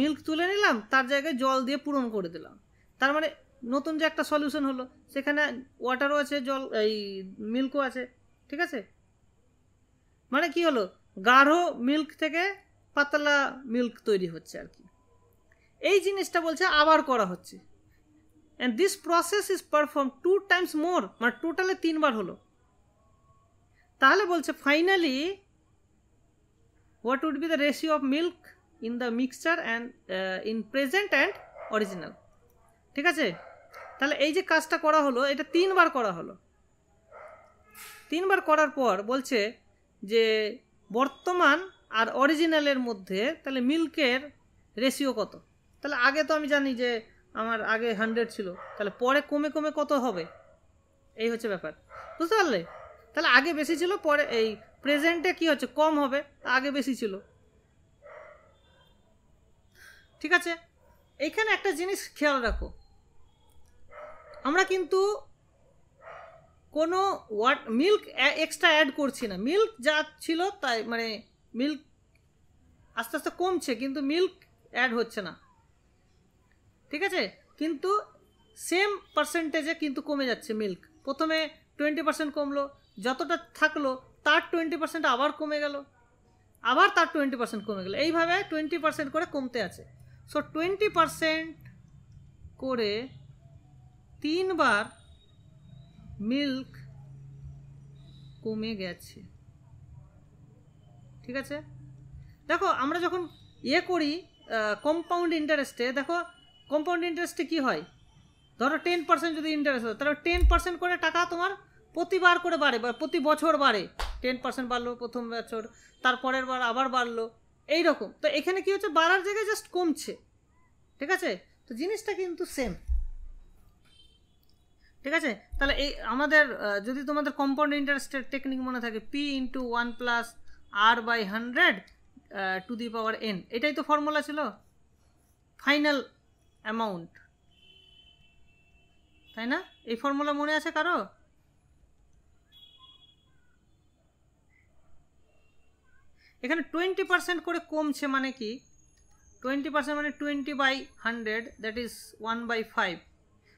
মিল্ক তুলে নিলাম তার জায়গায় জল দিয়ে পূরণ করে দিলাম তার মানে নতুন যে একটা সলিউশন হলো সেখানে ওয়াটারও আছে জল এই মিল্কও আছে ঠিক আছে মানে কি হলো গাঢ় মিল্ক থেকে পাতলা মিল্ক তৈরি হচ্ছে আর কি এই জিনিসটা বলছে আবার করা হচ্ছে and this process is perform two times more মানে টোটালে তিনবার হলো তাহলে বলছে finally what would be the ratio of milk in the mixture and in present and original ঠিক আছে তাহলে এই যে কাজটা করা হলো এটা তিনবার করা হলো তিনবার করার পর বলছে যে বর্তমান আর অরিজিনালের মধ্যে তাহলে মিল্কের রেশিও কত তাহলে আগে তো আমি জানি যে আমার আগে হান্ড্রেড ছিল তাহলে পরে কমে কমে কত হবে এই হচ্ছে ব্যাপার বুঝতে পারলে তাহলে আগে বেশি ছিল পরে এই প্রেজেন্টে কি হচ্ছে কম হবে আগে বেশি ছিল ঠিক আছে এখানে একটা জিনিস খেয়াল রাখো আমরা কিন্তু কোনো ওয়াট মিল্ক এক্সট্রা অ্যাড করছি না মিল্ক যা ছিল তাই মানে মিল্ক আস্তে আস্তে কমছে কিন্তু মিল্ক অ্যাড হচ্ছে না ঠিক আছে কিন্তু সেম পার্সেন্টেজে কিন্তু কমে যাচ্ছে মিল্ক প্রথমে টোয়েন্টি পার্সেন্ট কমলো যতটা থাকলো তার টোয়েন্টি পার্সেন্ট আবার কমে গেল আবার তার টোয়েন্টি পার্সেন্ট কমে গেল এইভাবে টোয়েন্টি পার্সেন্ট করে কমতে আছে সো টোয়েন্টি পার্সেন্ট করে তিনবার মিল্ক কমে গেছে ঠিক আছে দেখো আমরা যখন ইয়ে করি কম্পাউন্ড ইন্টারেস্টে দেখো কম্পাউন্ড ইন্টারেস্টে কী হয় ধরো টেন পার্সেন্ট যদি ইন্টারেস্ট হয় তাহলে টেন পার্সেন্ট করে টাকা তোমার প্রতিবার করে বাড়ে প্রতি বছর বাড়ে টেন পার্সেন্ট বাড়লো প্রথম বছর তারপরের বার আবার বাড়লো এই রকম তো এখানে কি হচ্ছে বাড়ার জায়গায় জাস্ট কমছে ঠিক আছে তো জিনিসটা কিন্তু সেম ঠিক আছে তাহলে এই আমাদের যদি তোমাদের কম্পাউন্ড ইন্টারেস্টের টেকনিক মনে থাকে P into one plus R by hundred to the power N এটাই তো ফর্মুলা ছিল ফাইনাল অ্যামাউন্ট তাই না এই ফর্মুলা মনে আছে কারো এখানে টোয়েন্টি পার্সেন্ট করে কমছে মানে কি টোয়েন্টি পার্সেন্ট মানে twenty by hundred that is one by five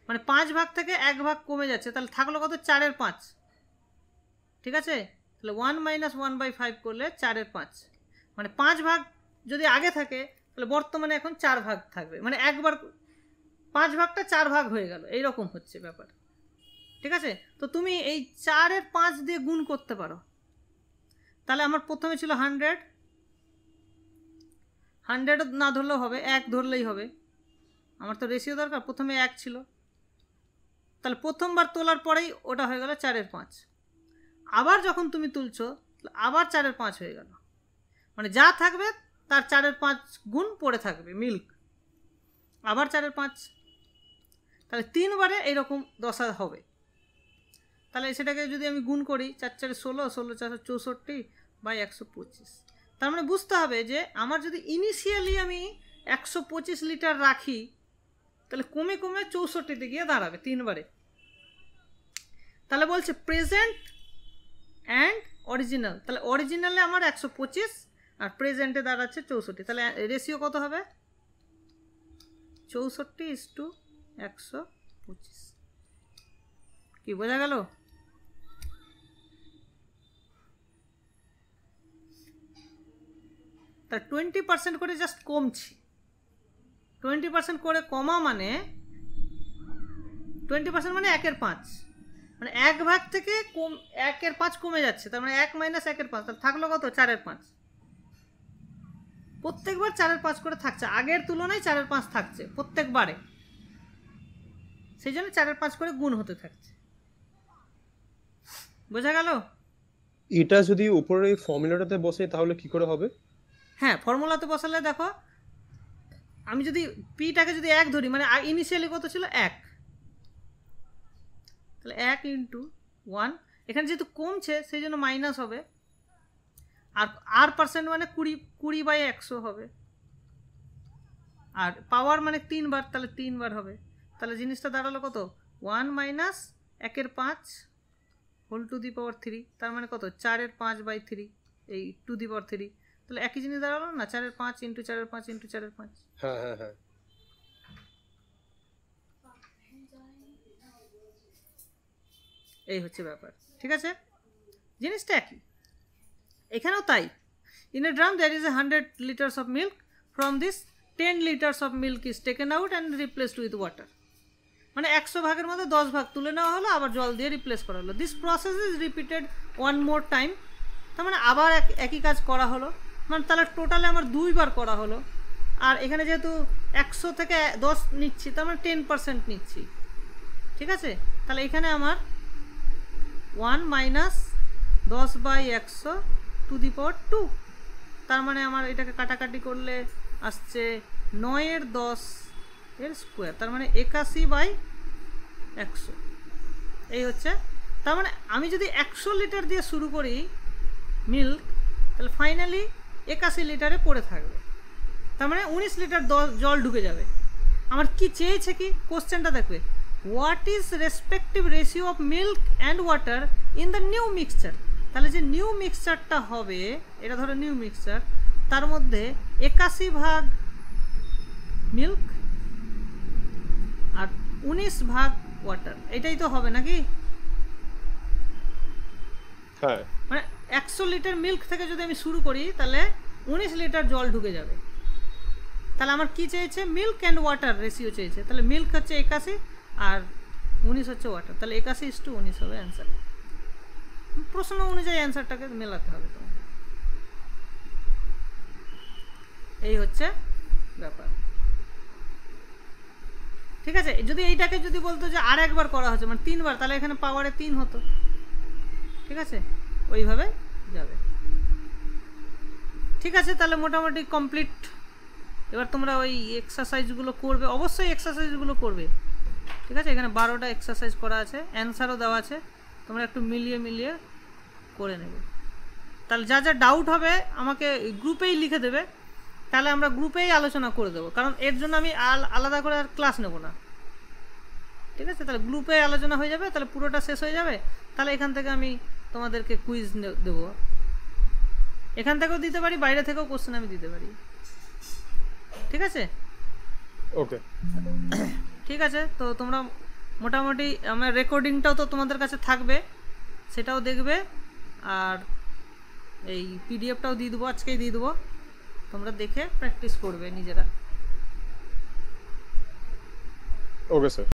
মানে পাঁচ ভাগ থেকে এক ভাগ কমে যাচ্ছে তাহলে থাকলো কত চারের পাঁচ ঠিক আছে তাহলে one minus one by five করলে চারের পাঁচ মানে পাঁচ ভাগ যদি আগে থাকে তাহলে বর্তমানে এখন চার ভাগ থাকবে মানে একবার পাঁচ ভাগটা চার ভাগ হয়ে গেল এইরকম হচ্ছে ব্যাপার ঠিক আছে তো তুমি এই চারের পাঁচ দিয়ে গুণ করতে পারো তাহলে আমার প্রথমে ছিল হান্ড্রেড হান্ড্রেড না ধরলেও হবে এক ধরলেই হবে আমার তো রেশিও দরকার প্রথমে এক ছিল তাহলে প্রথমবার তোলার পরেই ওটা হয়ে গেল চারের পাঁচ আবার যখন তুমি তুলছো আবার চারের পাঁচ হয়ে গেল মানে যা থাকবে তার চারের পাঁচ গুণ পড়ে থাকবে মিল্ক আবার চারের পাঁচ তাহলে তিনবারে এইরকম দশা হবে তাহলে সেটাকে যদি আমি গুণ করি চার চারে ষোলো ষোলো চারশো চৌষট্টি বাই একশো পঁচিশ তার মানে বুঝতে হবে যে আমার যদি ইনিশিয়ালি আমি একশো পঁচিশ লিটার রাখি তাহলে কমে কমে চৌষট্টিতে গিয়ে দাঁড়াবে তিনবারে তাহলে বলছে প্রেজেন্ট অ্যান্ড অরিজিনাল তাহলে অরিজিনালে আমার একশো পঁচিশ আর প্রেজেন্টে দাঁড়াচ্ছে চৌষট্টি তাহলে রেশিও কত হবে চৌষট্টি ইস টু একশো পঁচিশ কি বোঝা গেল তা টোয়েন্টি পার্সেন্ট করে জাস্ট কমছি টোয়েন্টি পার্সেন্ট করে কমা মানে টোয়েন্টি পার্সেন্ট মানে একের পাঁচ মানে এক ভাগ থেকে কম একের পাঁচ কমে যাচ্ছে তার মানে এক মাইনাস একের পাঁচ তাহলে থাকলো কত চারের পাঁচ প্রত্যেকবার চারের পাঁচ করে থাকছে আগের তুলনায় চারের পাঁচ থাকছে প্রত্যেকবারে সেই জন্য চারের পাঁচ করে গুণ হতে থাকছে বোঝা গেল এটা যদি উপরের ফর্মুলাটাতে বসে তাহলে কি করে হবে হ্যাঁ ফর্মুলাতে বসালে দেখো আমি যদি পিটাকে যদি এক ধরি মানে ইনিশিয়ালি কত ছিল এক তাহলে এক ইন্টু ওয়ান এখানে যেহেতু কমছে সেই জন্য মাইনাস হবে আর আর পার্সেন্ট মানে কুড়ি কুড়ি বাই একশো হবে আর পাওয়ার মানে তিনবার তাহলে তিনবার হবে তাহলে জিনিসটা দাঁড়ালো কত ওয়ান মাইনাস একের পাঁচ whole to the power three তার মানে কত চারের পাঁচ বাই থ্রি এই টু দি পাওয়ার থ্রি তাহলে একই জিনিস দাঁড়ালো না চারের পাঁচ ইন্টু চারের পাঁচ ইন্টু চারের পাঁচ হ্যাঁ হ্যাঁ হ্যাঁ এই হচ্ছে ব্যাপার ঠিক আছে জিনিসটা একই এখানেও তাই in a drum there is a hundred litres of milk from this ten litres of milk is taken out and replaced with water মানে একশো ভাগের মধ্যে দশ ভাগ তুলে নেওয়া হলো আবার জল দিয়ে রিপ্লেস করা হলো this process is repeated one more time তার মানে আবার একই কাজ করা হলো মানে তাহলে টোটালে আমার দুইবার করা হলো আর এখানে যেহেতু একশো থেকে দশ নিচ্ছি তার মানে টেন পারসেন্ট নিচ্ছি ঠিক আছে তাহলে এখানে আমার ওয়ান মাইনাস দশ বাই একশো টু দি পাওয়ার টু তার মানে আমার এটাকে কাটাকাটি করলে আসছে নয়ের দশ এর স্কোয়ার তার মানে একাশি বাই একশো এই হচ্ছে তার মানে আমি যদি একশো লিটার দিয়ে শুরু করি মিল্ক তাহলে ফাইনালি একাশি লিটারে পড়ে থাকবে তার মানে উনিশ লিটার জল ঢুকে যাবে আমার কি চেয়েছে কি কোশ্চেনটা দেখবে what is respective ratio of milk and water in the new mixture তাহলে যে নিউ মিক্সচারটা হবে এটা ধরো নিউ মিক্সচার তার মধ্যে একাশি ভাগ মিল্ক আর উনিশ ভাগ ওয়াটার এটাই তো হবে নাকি হ্যাঁ। মানে একশো লিটার মিল্ক থেকে যদি আমি শুরু করি তাহলে উনিশ লিটার জল ঢুকে যাবে তাহলে আমার কি চেয়েছে মিল্ক অ্যান্ড ওয়াটার রেশিও চেয়েছে তাহলে মিল্ক হচ্ছে একাশি আর উনিশ হচ্ছে ওয়াটার তাহলে একাশি ইস টু উনিশ হবে অ্যান্সার প্রশ্ন অনুযায়ী অ্যান্সারটাকে মেলাতে হবে তোমাকে এই হচ্ছে ব্যাপার ঠিক আছে যদি এইটাকে যদি বলতো যে আর একবার করা হচ্ছে মানে তিনবার তাহলে এখানে পাওয়ারে তিন হতো ঠিক আছে ওইভাবে যাবে ঠিক আছে তাহলে মোটামুটি কমপ্লিট এবার তোমরা ওই এক্সারসাইজগুলো করবে অবশ্যই এক্সারসাইজগুলো করবে ঠিক আছে এখানে বারোটা এক্সারসাইজ করা আছে অ্যান্সারও দেওয়া আছে তোমরা একটু মিলিয়ে মিলিয়ে করে নেবে তাহলে যা যা ডাউট হবে আমাকে গ্রুপেই লিখে দেবে তাহলে আমরা গ্রুপেই আলোচনা করে দেবো কারণ এর জন্য আমি আলাদা করে আর ক্লাস নেব না ঠিক আছে তাহলে গ্রুপে আলোচনা হয়ে যাবে তাহলে পুরোটা শেষ হয়ে যাবে তাহলে এখান থেকে আমি তোমাদেরকে কুইজ দেব এখান থেকেও দিতে পারি বাইরে থেকেও কোশ্চেন আমি দিতে পারি ঠিক আছে ওকে ঠিক আছে তো তোমরা মোটামুটি আমার রেকর্ডিংটাও তো তোমাদের কাছে থাকবে সেটাও দেখবে আর এই পিডিএফটাও দিয়ে দেবো আজকেই দিয়ে দেবো তোমরা দেখে প্র্যাকটিস করবে নিজেরা ওকে স্যার